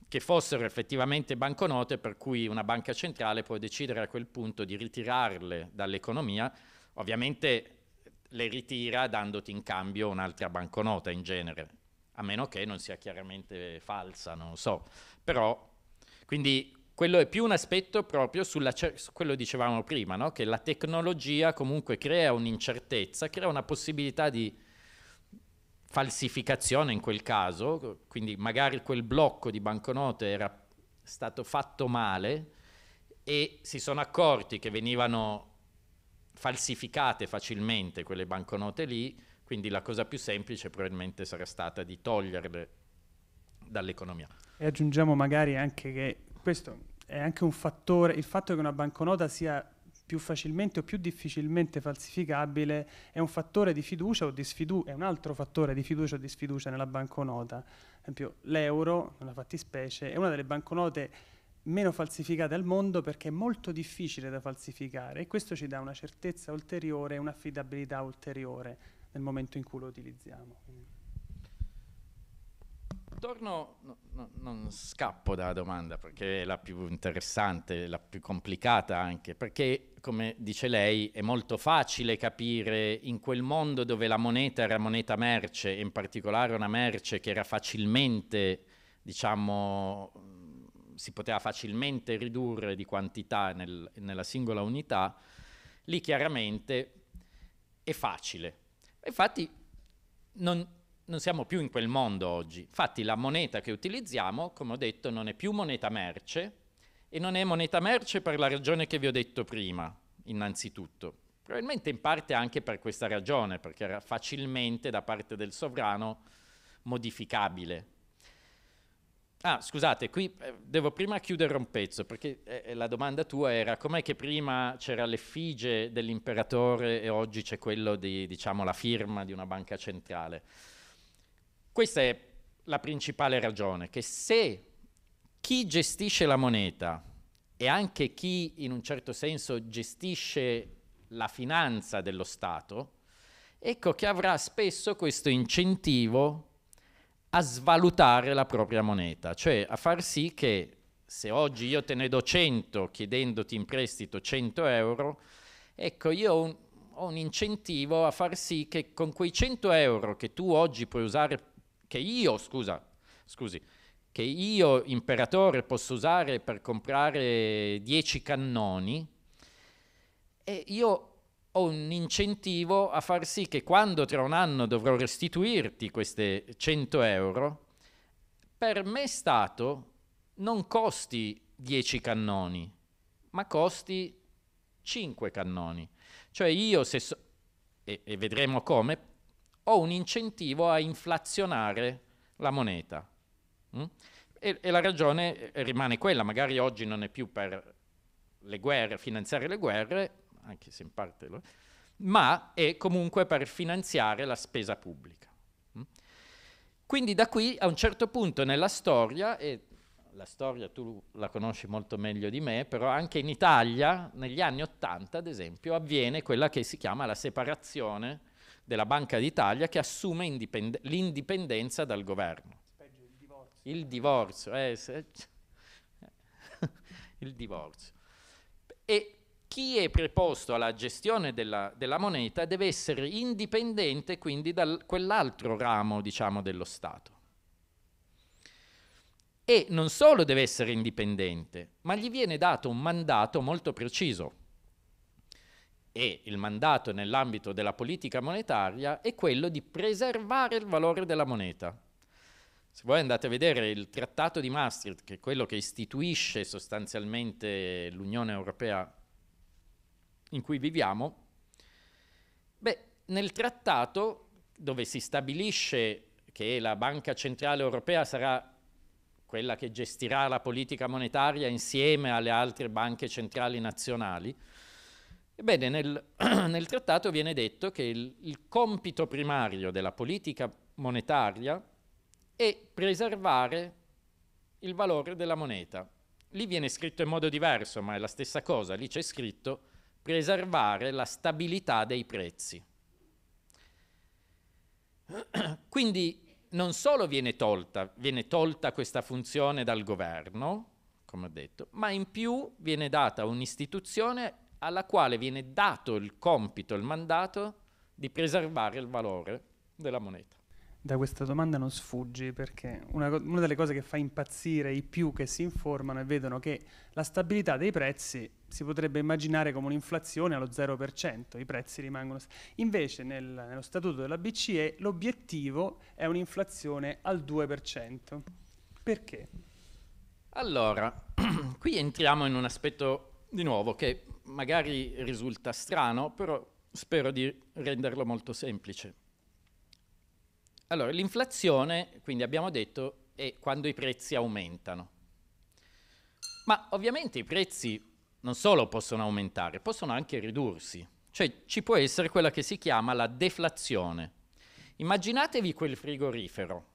che fossero effettivamente banconote, per cui una banca centrale può decidere a quel punto di ritirarle dall'economia, ovviamente le ritira dandoti in cambio un'altra banconota in genere, a meno che non sia chiaramente falsa, non lo so. Però, quindi quello è più un aspetto proprio sulla, su quello che dicevamo prima, no? che la tecnologia comunque crea un'incertezza, crea una possibilità di falsificazione in quel caso, quindi magari quel blocco di banconote era stato fatto male e si sono accorti che venivano falsificate facilmente quelle banconote lì quindi la cosa più semplice probabilmente sarà stata di toglierle dall'economia. E aggiungiamo magari anche che questo è anche un fattore, il fatto che una banconota sia più facilmente o più difficilmente falsificabile è un fattore di fiducia o di sfiducia, è un altro fattore di fiducia o di sfiducia nella banconota. Ad esempio l'euro, nella fattispecie, è una delle banconote meno falsificate al mondo perché è molto difficile da falsificare e questo ci dà una certezza ulteriore, un'affidabilità ulteriore nel momento in cui lo utilizziamo. Torno, no, no, non scappo dalla domanda perché è la più interessante, la più complicata anche, perché come dice lei è molto facile capire in quel mondo dove la moneta era moneta merce e in particolare una merce che era facilmente, diciamo, si poteva facilmente ridurre di quantità nel, nella singola unità, lì chiaramente è facile Infatti non, non siamo più in quel mondo oggi. Infatti la moneta che utilizziamo, come ho detto, non è più moneta merce e non è moneta merce per la ragione che vi ho detto prima, innanzitutto. Probabilmente in parte anche per questa ragione, perché era facilmente da parte del sovrano modificabile Ah, scusate, qui eh, devo prima chiudere un pezzo, perché eh, eh, la domanda tua era com'è che prima c'era l'effigie dell'imperatore e oggi c'è quello di, diciamo, la firma di una banca centrale. Questa è la principale ragione, che se chi gestisce la moneta e anche chi in un certo senso gestisce la finanza dello Stato, ecco che avrà spesso questo incentivo a svalutare la propria moneta, cioè a far sì che se oggi io te ne do 100 chiedendoti in prestito 100 euro, ecco io ho un, ho un incentivo a far sì che con quei 100 euro che tu oggi puoi usare, che io, scusa, scusi, che io, imperatore, posso usare per comprare 10 cannoni, e io ho un incentivo a far sì che quando tra un anno dovrò restituirti queste 100 euro, per me Stato non costi 10 cannoni, ma costi 5 cannoni. Cioè io se so, e, e vedremo come, ho un incentivo a inflazionare la moneta. Mm? E, e, la ragione rimane quella, magari oggi non è più per le guerre, finanziare le guerre, anche se in parte lo è, ma è comunque per finanziare la spesa pubblica. Mm? Quindi da qui a un certo punto nella storia, e la storia tu la conosci molto meglio di me, però anche in Italia negli anni Ottanta, ad esempio, avviene quella che si chiama la separazione della Banca d'Italia che assume indipende- l'indipendenza dal governo. Peggio, il divorzio. Il divorzio, eh, se... il divorzio. E chi è preposto alla gestione della, della moneta deve essere indipendente quindi da quell'altro ramo diciamo, dello Stato. E non solo deve essere indipendente, ma gli viene dato un mandato molto preciso e il mandato nell'ambito della politica monetaria è quello di preservare il valore della moneta. Se voi andate a vedere il trattato di Maastricht, che è quello che istituisce sostanzialmente l'Unione Europea in cui viviamo? Beh, nel trattato dove si stabilisce che la Banca Centrale Europea sarà quella che gestirà la politica monetaria insieme alle altre banche centrali nazionali, ebbene nel, nel trattato viene detto che il, il compito primario della politica monetaria è preservare il valore della moneta. Lì viene scritto in modo diverso, ma è la stessa cosa, lì c'è scritto preservare la stabilità dei prezzi. Quindi non solo viene tolta, viene tolta questa funzione dal governo, come ho detto, ma in più viene data un'istituzione alla quale viene dato il compito, il mandato di preservare il valore della moneta da questa domanda non sfuggi perché una, una, delle cose che fa impazzire i più che si informano e vedono che la stabilità dei prezzi si potrebbe immaginare come un'inflazione allo 0%, i prezzi rimangono... Invece nel, nello statuto della BCE l'obiettivo è un'inflazione al 2%. Perché? Allora, qui entriamo in un aspetto di nuovo che magari risulta strano, però spero di renderlo molto semplice. Allora, l'inflazione, quindi abbiamo detto, è quando i prezzi aumentano. Ma ovviamente i prezzi non solo possono aumentare, possono anche ridursi. Cioè ci può essere quella che si chiama la deflazione. Immaginatevi quel frigorifero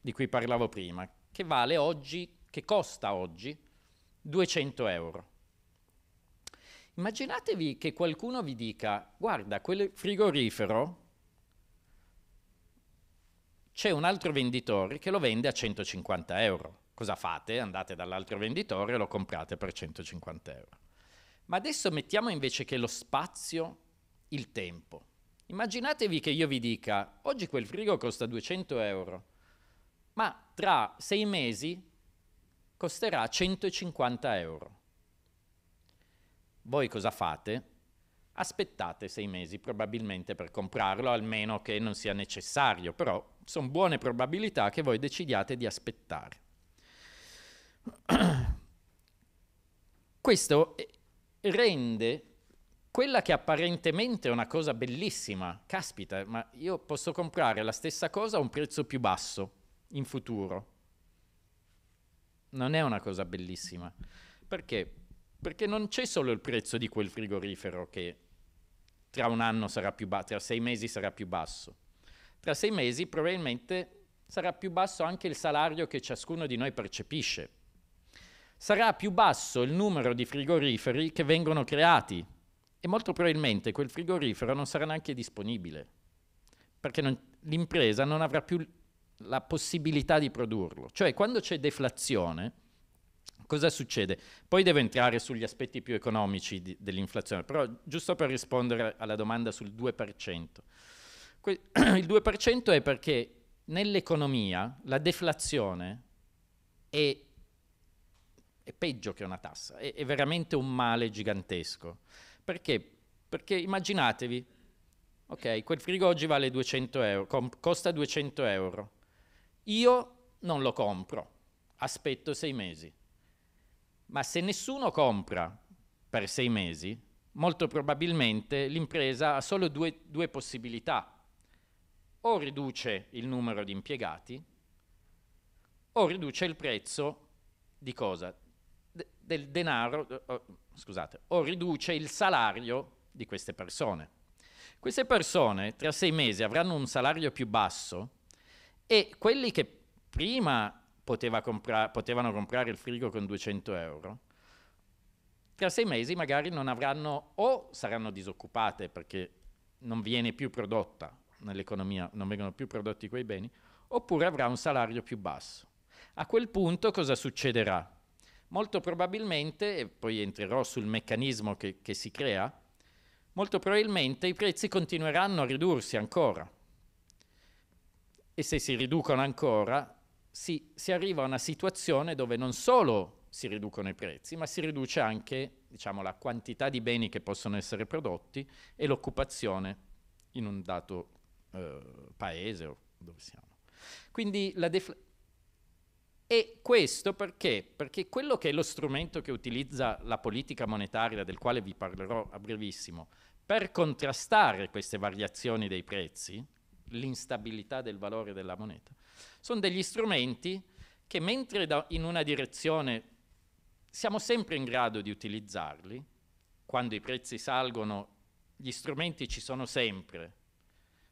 di cui parlavo prima, che vale oggi, che costa oggi 200 euro. Immaginatevi che qualcuno vi dica, guarda, quel frigorifero c'è un altro venditore che lo vende a 150 euro. Cosa fate? Andate dall'altro venditore e lo comprate per 150 euro. Ma adesso mettiamo invece che lo spazio, il tempo. Immaginatevi che io vi dica, oggi quel frigo costa 200 euro, ma tra sei mesi costerà 150 euro. Voi cosa fate? aspettate sei mesi probabilmente per comprarlo, almeno che non sia necessario, però sono buone probabilità che voi decidiate di aspettare. Questo eh, rende quella che apparentemente è una cosa bellissima, caspita, ma io posso comprare la stessa cosa a un prezzo più basso in futuro. Non è una cosa bellissima. Perché? Perché non c'è solo il prezzo di quel frigorifero che tra un anno sarà più basso, tra sei mesi sarà più basso. Tra sei mesi probabilmente sarà più basso anche il salario che ciascuno di noi percepisce. Sarà più basso il numero di frigoriferi che vengono creati e molto probabilmente quel frigorifero non sarà neanche disponibile, perché non, l'impresa non avrà più la possibilità di produrlo. Cioè quando c'è deflazione, Cosa succede? Poi devo entrare sugli aspetti più economici di, dell'inflazione, però giusto per rispondere alla domanda sul 2%. il 2% è perché nell'economia la deflazione è, è peggio che una tassa, è, è, veramente un male gigantesco. Perché? Perché immaginatevi, ok, quel frigo oggi vale 200 euro, com- costa 200 euro, io non lo compro, aspetto sei mesi ma se nessuno compra per sei mesi, molto probabilmente l'impresa ha solo due, due possibilità. O riduce il numero di impiegati, o riduce il prezzo di cosa? De- del denaro, eh, o, oh, scusate, o riduce il salario di queste persone. Queste persone tra sei mesi avranno un salario più basso e quelli che prima poteva compra- potevano comprare il frigo con 200 euro, tra sei mesi magari non avranno o saranno disoccupate perché non viene più prodotta nell'economia, non vengono più prodotti quei beni, oppure avrà un salario più basso. A quel punto cosa succederà? Molto probabilmente, e poi entrerò sul meccanismo che, che si crea, molto probabilmente i prezzi continueranno a ridursi ancora. E se si riducono ancora, si, si arriva a una situazione dove non solo si riducono i prezzi, ma si riduce anche diciamo, la quantità di beni che possono essere prodotti e l'occupazione in un dato eh, paese o dove siamo. Quindi la defla- e questo perché? Perché quello che è lo strumento che utilizza la politica monetaria, del quale vi parlerò a brevissimo, per contrastare queste variazioni dei prezzi, l'instabilità del valore della moneta, sono degli strumenti che mentre da, in una direzione siamo sempre in grado di utilizzarli, quando i prezzi salgono gli strumenti ci sono sempre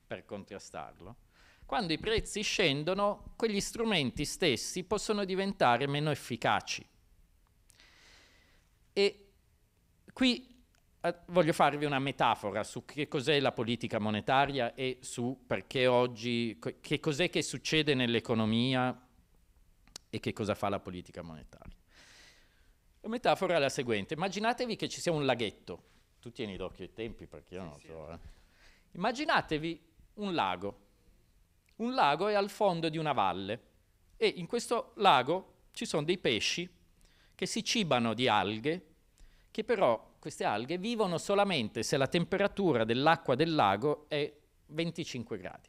per contrastarlo, quando i prezzi scendono quegli strumenti stessi possono diventare meno efficaci. E qui eh, voglio farvi una metafora su che cos'è la politica monetaria e su perché oggi, che cos'è che succede nell'economia e che cosa fa la politica monetaria. La metafora è la seguente, immaginatevi che ci sia un laghetto, tu tieni d'occhio i tempi perché io non sì, so, Eh. immaginatevi un lago, un lago è al fondo di una valle e in questo lago ci sono dei pesci che si cibano di alghe che però queste alghe vivono solamente se la temperatura dell'acqua del lago è 25 gradi.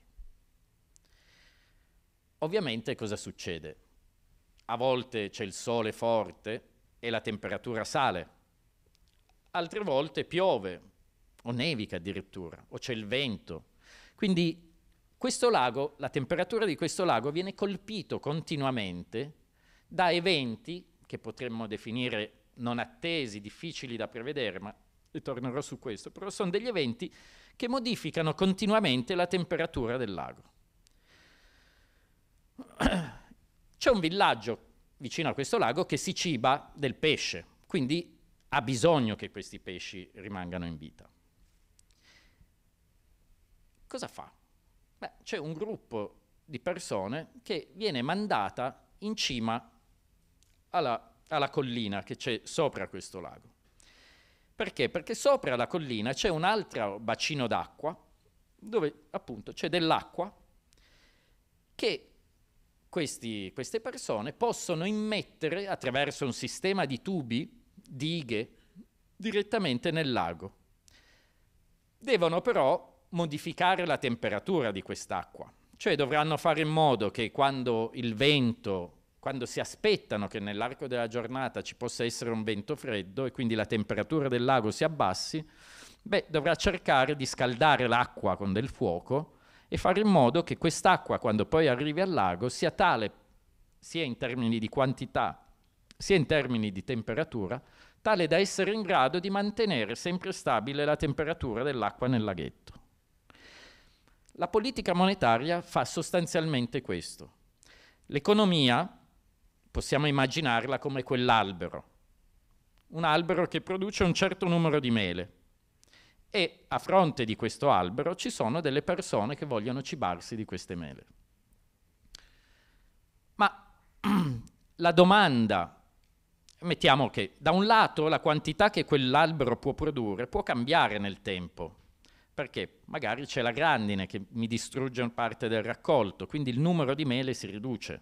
Ovviamente cosa succede? A volte c'è il sole forte e la temperatura sale, altre volte piove o nevica addirittura, o c'è il vento. Quindi questo lago, la temperatura di questo lago viene colpito continuamente da eventi che potremmo definire non attesi, difficili da prevedere, ma tornerò su questo, però sono degli eventi che modificano continuamente la temperatura del lago. C'è un villaggio vicino a questo lago che si ciba del pesce, quindi ha bisogno che questi pesci rimangano in vita. Cosa fa? Beh, c'è un gruppo di persone che viene mandata in cima alla alla collina che c'è sopra questo lago. Perché? Perché sopra la collina c'è un altro bacino d'acqua dove appunto c'è dell'acqua che questi, queste persone possono immettere attraverso un sistema di tubi, dighe, direttamente nel lago. Devono però modificare la temperatura di quest'acqua, cioè dovranno fare in modo che quando il vento quando si aspettano che nell'arco della giornata ci possa essere un vento freddo e quindi la temperatura del lago si abbassi, beh, dovrà cercare di scaldare l'acqua con del fuoco e fare in modo che quest'acqua, quando poi arrivi al lago, sia tale, sia in termini di quantità, sia in termini di temperatura, tale da essere in grado di mantenere sempre stabile la temperatura dell'acqua nel laghetto. La politica monetaria fa sostanzialmente questo. L'economia, possiamo immaginarla come quell'albero, un albero che produce un certo numero di mele e a fronte di questo albero ci sono delle persone che vogliono cibarsi di queste mele. Ma la domanda, mettiamo che da un lato la quantità che quell'albero può produrre può cambiare nel tempo, perché magari c'è la grandine che mi distrugge parte del raccolto, quindi il numero di mele si riduce.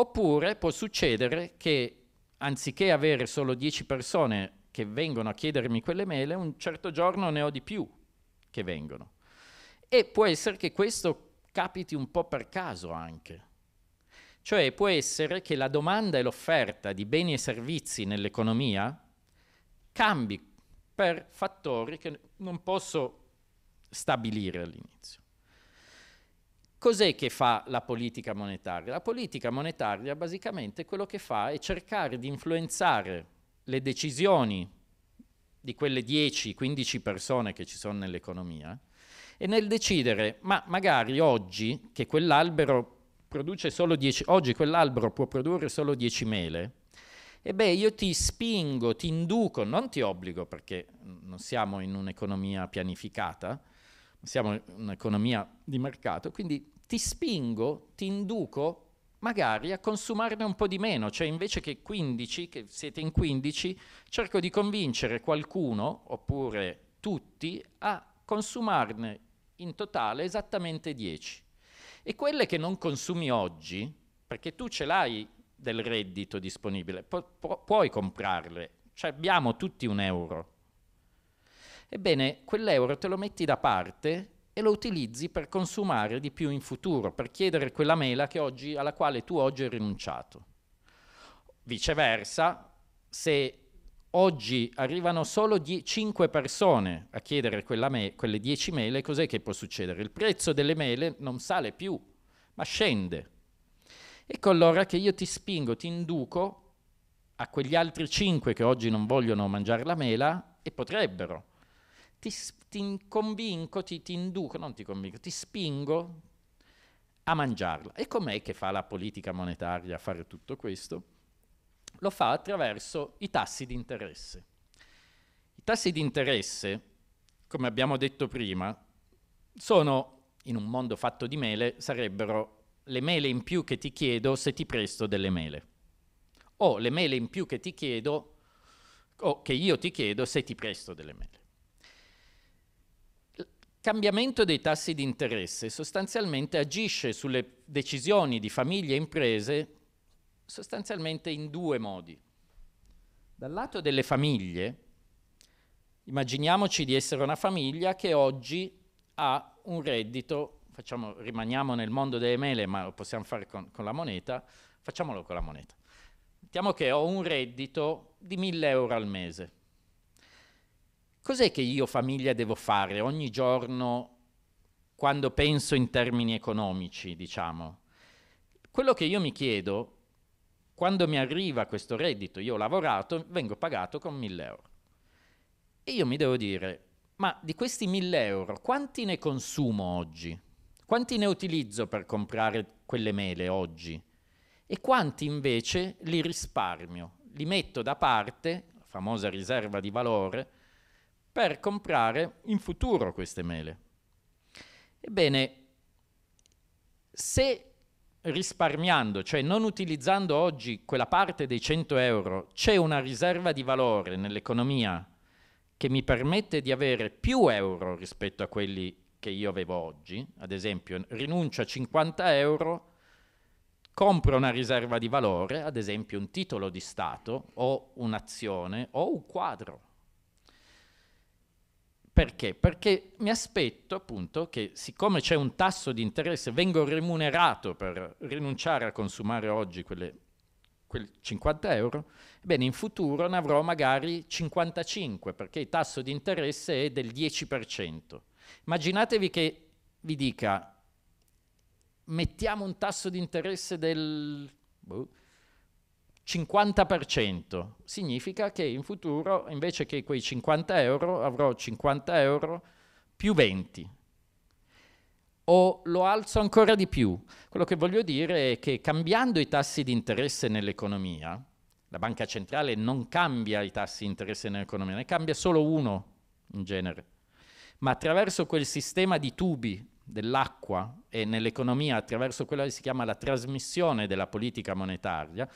Oppure può succedere che anziché avere solo 10 persone che vengono a chiedermi quelle mele, un certo giorno ne ho di più che vengono. E può essere che questo capiti un po' per caso anche. Cioè può essere che la domanda e l'offerta di beni e servizi nell'economia cambi per fattori che non posso stabilire all'inizio. Cos'è che fa la politica monetaria? La politica monetaria basicamente quello che fa è cercare di influenzare le decisioni di quelle 10-15 persone che ci sono nell'economia e nel decidere, ma magari oggi che quell'albero produce solo 10, oggi quell'albero può produrre solo 10 mele, e beh, io ti spingo, ti induco, non ti obbligo perché non siamo in un'economia pianificata, siamo un'economia di mercato, quindi ti spingo, ti induco magari a consumarne un po' di meno, cioè invece che 15, che siete in 15, cerco di convincere qualcuno, oppure tutti, a consumarne in totale esattamente 10. E quelle che non consumi oggi, perché tu ce l'hai del reddito disponibile, pu- pu- puoi comprarle, cioè abbiamo tutti un euro, Ebbene, quell'euro te lo metti da parte e lo utilizzi per consumare di più in futuro, per chiedere quella mela oggi, alla quale tu oggi hai rinunciato. Viceversa, se oggi arrivano solo die- 5 persone a chiedere me- quelle 10 mele, cos'è che può succedere? Il prezzo delle mele non sale più, ma scende. Ecco allora che io ti spingo, ti induco a quegli altri 5 che oggi non vogliono mangiare la mela e potrebbero, ti, ti convinco, ti, ti induco, non ti convinco, ti spingo a mangiarla. E com'è che fa la politica monetaria a fare tutto questo? Lo fa attraverso i tassi di interesse. I tassi di interesse, come abbiamo detto prima, sono, in un mondo fatto di mele, sarebbero le mele in più che ti chiedo se ti presto delle mele. O le mele in più che ti chiedo, o che io ti chiedo se ti presto delle mele cambiamento dei tassi di interesse sostanzialmente agisce sulle decisioni di famiglie e imprese sostanzialmente in due modi. Dal lato delle famiglie, immaginiamoci di essere una famiglia che oggi ha un reddito, facciamo, rimaniamo nel mondo delle mele, ma lo possiamo fare con, con la moneta, facciamolo con la moneta. Mettiamo che ho un reddito di 1000 euro al mese Cos'è che io famiglia devo fare ogni giorno quando penso in termini economici, diciamo? Quello che io mi chiedo, quando mi arriva questo reddito, io ho lavorato, vengo pagato con 1000 euro. E io mi devo dire, ma di questi 1000 euro quanti ne consumo oggi? Quanti ne utilizzo per comprare quelle mele oggi? E quanti invece li risparmio, li metto da parte, la famosa riserva di valore, per comprare in futuro queste mele. Ebbene, se risparmiando, cioè non utilizzando oggi quella parte dei 100 euro, c'è una riserva di valore nell'economia che mi permette di avere più euro rispetto a quelli che io avevo oggi, ad esempio rinuncio a 50 euro, compro una riserva di valore, ad esempio un titolo di Stato o un'azione o un quadro perché? Perché mi aspetto appunto che siccome c'è un tasso di interesse, vengo remunerato per rinunciare a consumare oggi quelle, quel 50 euro, bene, in futuro ne avrò magari 55 perché il tasso di interesse è del 10%. Immaginatevi che vi dica mettiamo un tasso di interesse del boh, 50%. Significa che in futuro, invece che quei 50 euro, avrò 50 euro più 20. O lo alzo ancora di più. Quello che voglio dire è che cambiando i tassi di interesse nell'economia, la banca centrale non cambia i tassi di interesse nell'economia, ne cambia solo uno in genere. Ma attraverso quel sistema di tubi dell'acqua e nell'economia, attraverso quella che si chiama la trasmissione della politica monetaria,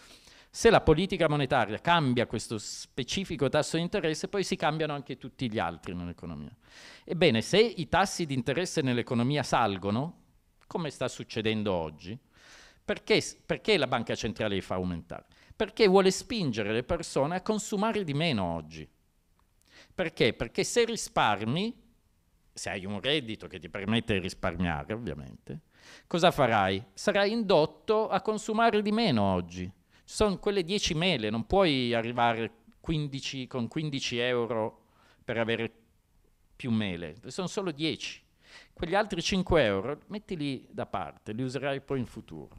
se la politica monetaria cambia questo specifico tasso di interesse, poi si cambiano anche tutti gli altri nell'economia. Ebbene, se i tassi di interesse nell'economia salgono, come sta succedendo oggi, perché, perché la banca centrale li fa aumentare? Perché vuole spingere le persone a consumare di meno oggi. Perché? Perché se risparmi, se hai un reddito che ti permette di risparmiare, ovviamente, cosa farai? Sarai indotto a consumare di meno oggi. Ci sono quelle 10 mele, non puoi arrivare 15, con 15 euro per avere più mele, sono solo 10. Quegli altri 5 euro mettili da parte, li userai poi in futuro.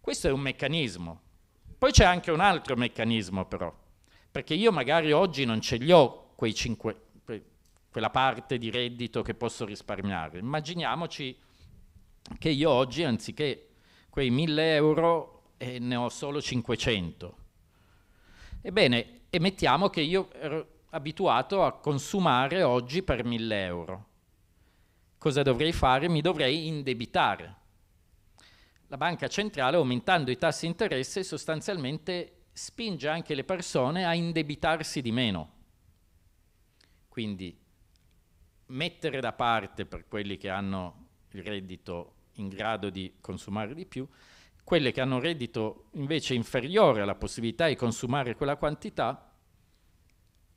Questo è un meccanismo. Poi c'è anche un altro meccanismo però, perché io magari oggi non ce li ho quei 5, que, quella parte di reddito che posso risparmiare. Immaginiamoci che io oggi, anziché quei 1000 euro, e ne ho solo 500. Ebbene, e mettiamo che io ero abituato a consumare oggi per 1000 euro. Cosa dovrei fare? Mi dovrei indebitare. La banca centrale, aumentando i tassi di interesse, sostanzialmente spinge anche le persone a indebitarsi di meno. Quindi mettere da parte per quelli che hanno il reddito in grado di consumare di più, quelle che hanno un reddito invece inferiore alla possibilità di consumare quella quantità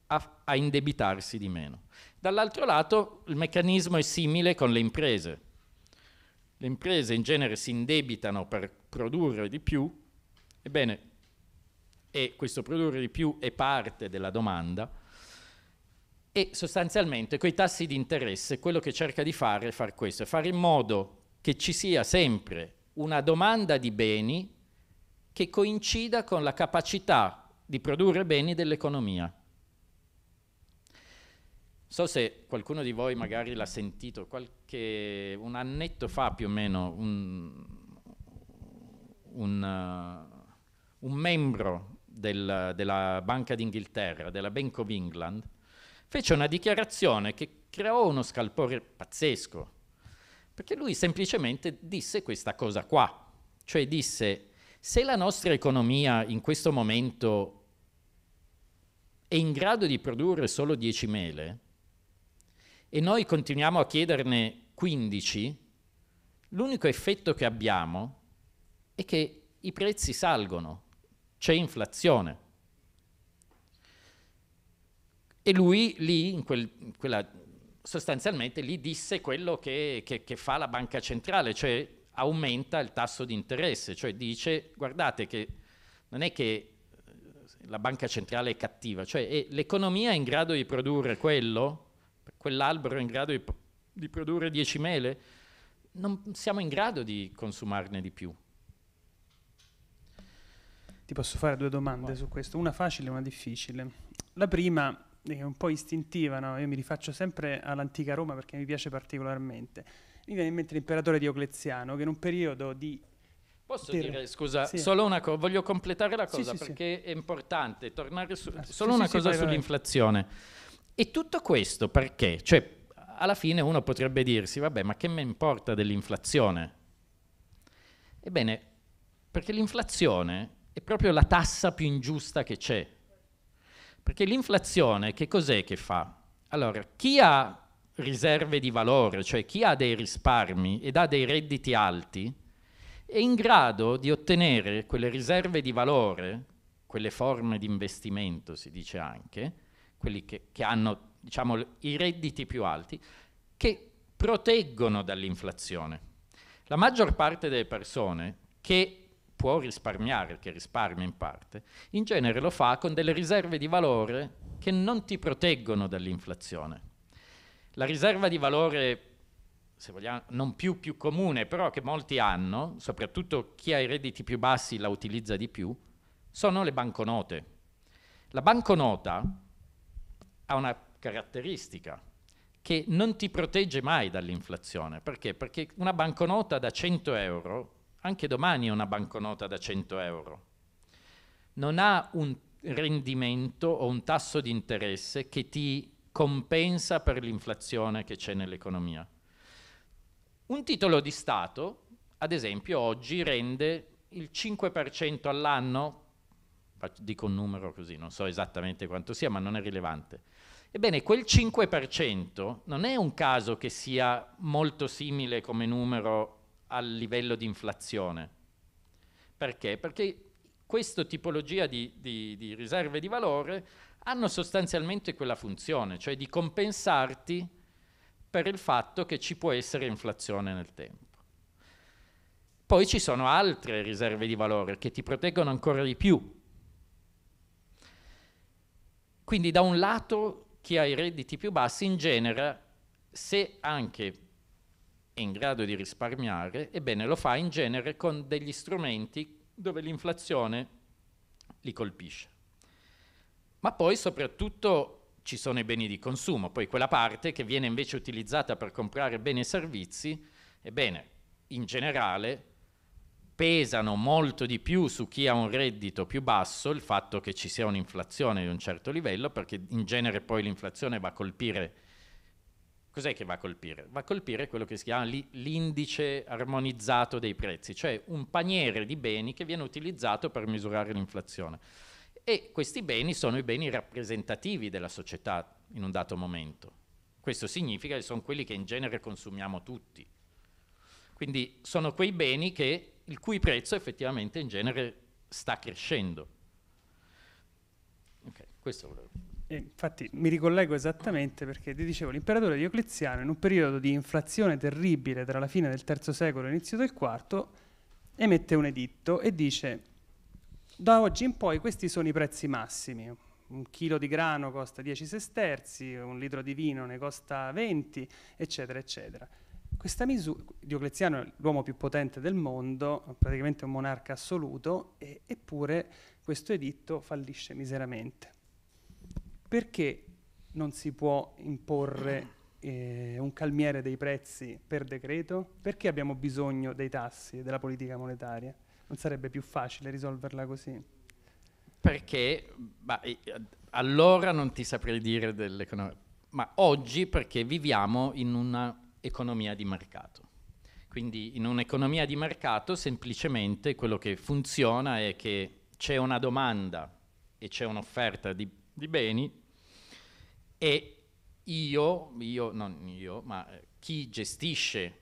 a, a indebitarsi di meno. Dall'altro lato il meccanismo è simile con le imprese. Le imprese in genere si indebitano per produrre di più, ebbene, e questo produrre di più è parte della domanda, e sostanzialmente con i tassi di interesse quello che cerca di fare è far questo, è fare in modo che ci sia sempre una domanda di beni che coincida con la capacità di produrre beni dell'economia. So se qualcuno di voi magari l'ha sentito, qualche, un annetto fa più o meno, un, un, uh, un membro del, della Banca d'Inghilterra, della Bank of England, fece una dichiarazione che creò uno scalpore pazzesco perché lui semplicemente disse questa cosa qua, cioè disse se la nostra economia in questo momento è in grado di produrre solo 10 mele e noi continuiamo a chiederne 15, l'unico effetto che abbiamo è che i prezzi salgono, c'è inflazione. E lui lì, in, quel, in quella sostanzialmente lì disse quello che, che, che fa la banca centrale, cioè aumenta il tasso di interesse, cioè dice guardate che non è che eh, la banca centrale è cattiva, cioè l'economia è in grado di produrre quello, quell'albero è in grado di, di produrre 10 mele, non siamo in grado di consumarne di più. Ti posso fare due domande oh. su questo, una facile e una difficile. La prima è un po' istintiva, no? io mi rifaccio sempre all'antica Roma perché mi piace particolarmente. Mi viene in mente l'imperatore Diocleziano che in un periodo di... Posso ter- dire, scusa, sì. solo una cosa, voglio completare la cosa sì, sì, perché è importante tornare su... Ah, solo una cosa vai, sull'inflazione. E tutto questo perché? Cioè, alla fine uno potrebbe dirsi, vabbè, ma che mi importa dell'inflazione? Ebbene, perché l'inflazione è proprio la tassa più ingiusta che c'è. Perché l'inflazione che cos'è che fa? Allora, chi ha riserve di valore, cioè chi ha dei risparmi ed ha dei redditi alti, è in grado di ottenere quelle riserve di valore, quelle forme di investimento si dice anche, quelli che, che hanno diciamo, i redditi più alti, che proteggono dall'inflazione. La maggior parte delle persone che può risparmiare, che risparmia in parte, in genere lo fa con delle riserve di valore che non ti proteggono dall'inflazione. La riserva di valore, se vogliamo, non più più comune, però che molti hanno, soprattutto chi ha i redditi più bassi la utilizza di più, sono le banconote. La banconota ha una caratteristica che non ti protegge mai dall'inflazione. Perché? Perché una banconota da 100 euro anche domani è una banconota da 100 euro, non ha un rendimento o un tasso di interesse che ti compensa per l'inflazione che c'è nell'economia. Un titolo di Stato, ad esempio, oggi rende il 5% all'anno, dico un numero così, non so esattamente quanto sia, ma non è rilevante. Ebbene, quel 5% non è un caso che sia molto simile come numero al livello di inflazione. Perché? Perché questa tipologia di, di, di riserve di valore hanno sostanzialmente quella funzione, cioè di compensarti per il fatto che ci può essere inflazione nel tempo. Poi ci sono altre riserve di valore che ti proteggono ancora di più. Quindi da un lato chi ha i redditi più bassi in genere, se anche è in grado di risparmiare, ebbene lo fa in genere con degli strumenti dove l'inflazione li colpisce. Ma poi soprattutto ci sono i beni di consumo, poi quella parte che viene invece utilizzata per comprare beni e servizi, ebbene, in generale pesano molto di più su chi ha un reddito più basso il fatto che ci sia un'inflazione di un certo livello, perché in genere poi l'inflazione va a colpire cos'è che va a colpire? Va a colpire quello che si chiama l'indice armonizzato dei prezzi, cioè un paniere di beni che viene utilizzato per misurare l'inflazione. E questi beni sono i beni rappresentativi della società in un dato momento. Questo significa che sono quelli che in genere consumiamo tutti. Quindi sono quei beni che, il cui prezzo effettivamente in genere sta crescendo. Ok, questo volevo. E eh, infatti mi ricollego esattamente perché ti dicevo, l'imperatore Diocleziano in un periodo di inflazione terribile tra la fine del III secolo e l'inizio del IV emette un editto e dice da oggi in poi questi sono i prezzi massimi. Un chilo di grano costa 10 sesterzi, un litro di vino ne costa 20, eccetera, eccetera. Questa misura, Diocleziano è l'uomo più potente del mondo, praticamente un monarca assoluto, e, eppure questo editto fallisce miseramente perché non si può imporre eh, un calmiere dei prezzi per decreto? Perché abbiamo bisogno dei tassi e della politica monetaria? Non sarebbe più facile risolverla così? Perché bah, eh, allora non ti saprei dire dell'economia, ma oggi perché viviamo in un'economia di mercato. Quindi in un'economia di mercato semplicemente quello che funziona è che c'è una domanda e c'è un'offerta di, di beni e io, io, non io, ma eh, chi gestisce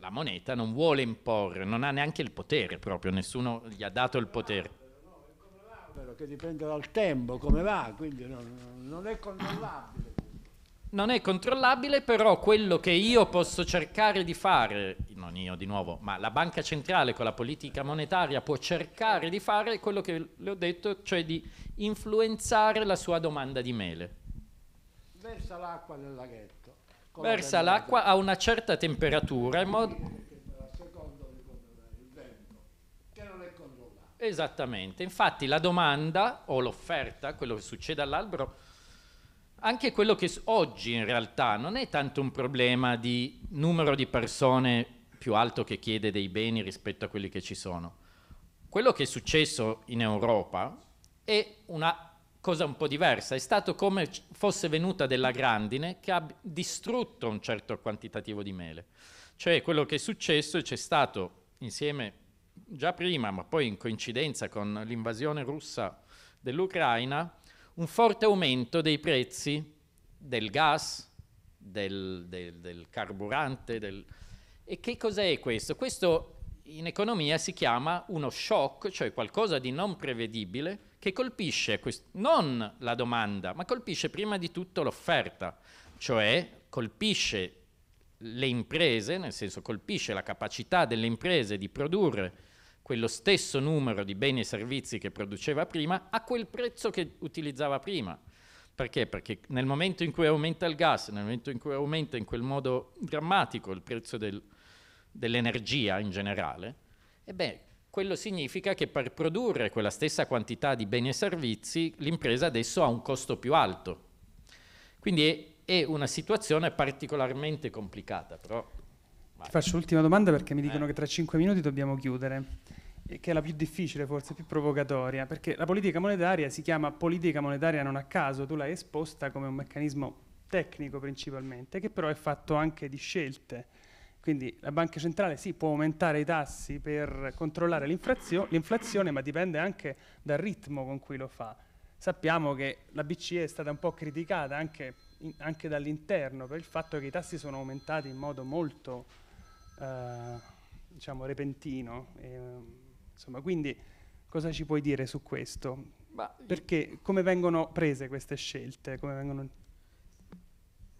la moneta non vuole imporre, non ha neanche il potere proprio, nessuno gli ha dato il potere. No, che dipende dal tempo, come va, quindi non, non è controllabile. Non è controllabile, però quello che io posso cercare di fare, non io di nuovo, ma la banca centrale con la politica monetaria può cercare di fare quello che le ho detto, cioè di influenzare la sua domanda di mele versa l'acqua nel laghetto. Versa l'acqua a una certa temperatura in modo... Esattamente, infatti la domanda o l'offerta, quello che succede all'albero, anche quello che oggi in realtà non è tanto un problema di numero di persone più alto che chiede dei beni rispetto a quelli che ci sono. Quello che è successo in Europa è una cosa un po' diversa, è stato come fosse venuta della grandine che ha distrutto un certo quantitativo di mele. Cioè quello che è successo c'è stato insieme già prima, ma poi in coincidenza con l'invasione russa dell'Ucraina, un forte aumento dei prezzi del gas, del, del, del carburante. Del... E che cos'è questo? Questo in economia si chiama uno shock, cioè qualcosa di non prevedibile che colpisce non la domanda, ma colpisce prima di tutto l'offerta, cioè colpisce le imprese, nel senso colpisce la capacità delle imprese di produrre quello stesso numero di beni e servizi che produceva prima a quel prezzo che utilizzava prima. Perché? Perché nel momento in cui aumenta il gas, nel momento in cui aumenta in quel modo drammatico il prezzo del, dell'energia in generale, ebbene, quello significa che per produrre quella stessa quantità di beni e servizi l'impresa adesso ha un costo più alto. Quindi è, è una situazione particolarmente complicata. Però... Ti faccio l'ultima domanda perché mi eh. dicono eh. che tra 5 minuti dobbiamo chiudere che è la più difficile, forse più provocatoria, perché la politica monetaria si chiama politica monetaria non a caso, tu l'hai esposta come un meccanismo tecnico principalmente, che però è fatto anche di scelte. Quindi la banca centrale sì può aumentare i tassi per controllare l'inflazione, ma dipende anche dal ritmo con cui lo fa. Sappiamo che la BCE è stata un po' criticata anche, anche dall'interno per il fatto che i tassi sono aumentati in modo molto eh, diciamo, repentino. E, insomma, quindi cosa ci puoi dire su questo? Perché come vengono prese queste scelte? Come vengono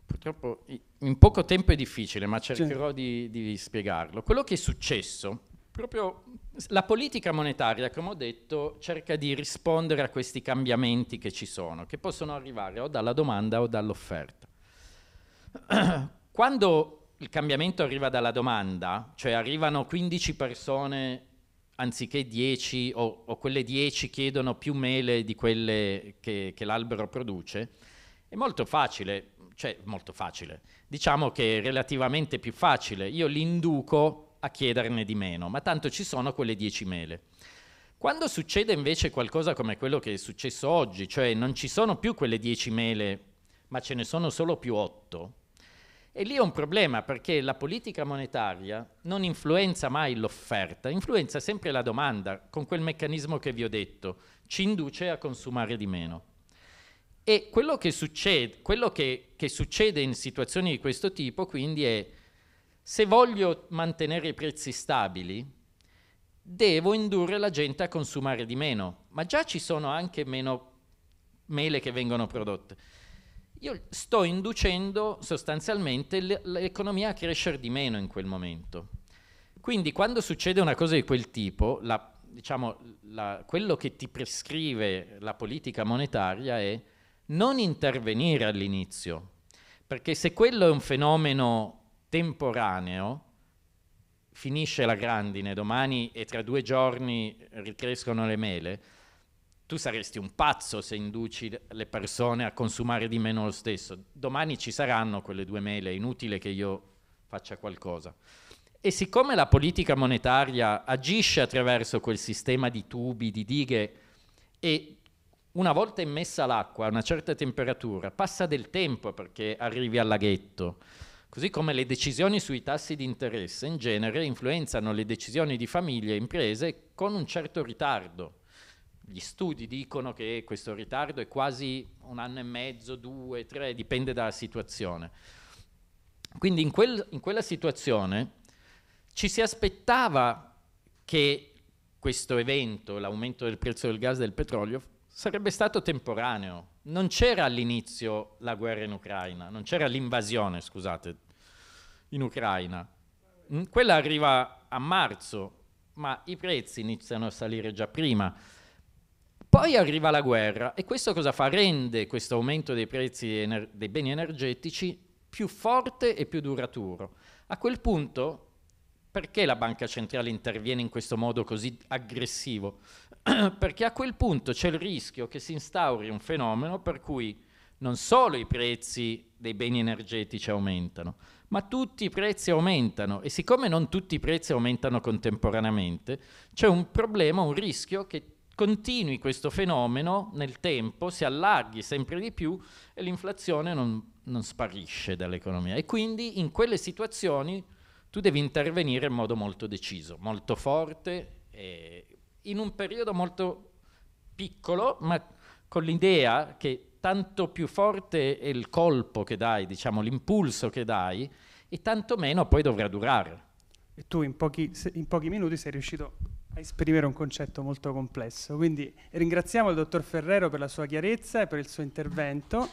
purtroppo in poco tempo è difficile, ma cercherò di, di spiegarlo. Quello che è successo, proprio la politica monetaria, come ho detto, cerca di rispondere a questi cambiamenti che ci sono, che possono arrivare o dalla domanda o dall'offerta. Quando il cambiamento arriva dalla domanda, cioè arrivano 15 persone anziché 10 o, o quelle 10 chiedono più mele di quelle che, che l'albero produce, è molto facile cioè molto facile, diciamo che è relativamente più facile, io li induco a chiederne di meno, ma tanto ci sono quelle 10 mele. Quando succede invece qualcosa come quello che è successo oggi, cioè non ci sono più quelle 10 mele, ma ce ne sono solo più 8, e lì è un problema perché la politica monetaria non influenza mai l'offerta, influenza sempre la domanda con quel meccanismo che vi ho detto, ci induce a consumare di meno. E quello che succede, quello che, che succede in situazioni di questo tipo quindi è se voglio mantenere i prezzi stabili, devo indurre la gente a consumare di meno, ma già ci sono anche meno mele che vengono prodotte. Io sto inducendo sostanzialmente l'economia a crescere di meno in quel momento. Quindi quando succede una cosa di quel tipo, la, diciamo, la, quello che ti prescrive la politica monetaria è non intervenire all'inizio, perché se quello è un fenomeno temporaneo, finisce la grandine domani e tra due giorni ricrescono le mele, tu saresti un pazzo se induci le persone a consumare di meno lo stesso. Domani ci saranno quelle due mele, è inutile che io faccia qualcosa. E siccome la politica monetaria agisce attraverso quel sistema di tubi, di dighe e una volta immessa l'acqua a una certa temperatura, passa del tempo perché arrivi al laghetto. Così come le decisioni sui tassi di interesse in genere influenzano le decisioni di famiglie e imprese con un certo ritardo. Gli studi dicono che questo ritardo è quasi un anno e mezzo, due, tre, dipende dalla situazione. Quindi in, quel, in quella situazione ci si aspettava che questo evento, l'aumento del prezzo del gas e del petrolio, sarebbe stato temporaneo. Non c'era all'inizio la guerra in Ucraina, non c'era l'invasione, scusate, in Ucraina. Mm, quella arriva a marzo, ma i prezzi iniziano a salire già prima. Poi arriva la guerra e questo cosa fa? Rende questo aumento dei prezzi ener- dei beni energetici più forte e più duraturo. A quel punto, perché la banca centrale interviene in questo modo così aggressivo? perché a quel punto c'è il rischio che si instauri un fenomeno per cui non solo i prezzi dei beni energetici aumentano, ma tutti i prezzi aumentano e siccome non tutti i prezzi aumentano contemporaneamente, c'è un problema, un rischio che continui questo fenomeno nel tempo, si allarghi sempre di più e l'inflazione non, non sparisce dall'economia. E quindi in quelle situazioni tu devi intervenire in modo molto deciso, molto forte, in un periodo molto piccolo, ma con l'idea che tanto più forte è il colpo che dai, diciamo l'impulso che dai, e tanto meno poi dovrà durare. E tu in pochi, in pochi minuti sei riuscito a esprimere un concetto molto complesso. Quindi ringraziamo il dottor Ferrero per la sua chiarezza e per il suo intervento.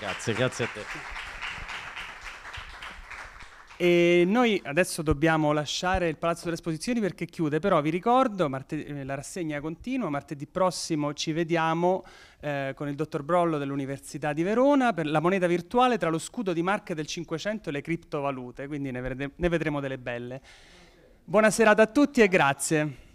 Grazie, grazie a te. E noi adesso dobbiamo lasciare il Palazzo delle Esposizioni perché chiude, però vi ricordo, eh, la rassegna continua, martedì prossimo ci vediamo eh, con il dottor Brollo dell'Università di Verona per la moneta virtuale tra lo scudo di marche del 500 e le criptovalute, quindi ne, vedremo delle belle. Buona serata a tutti e grazie.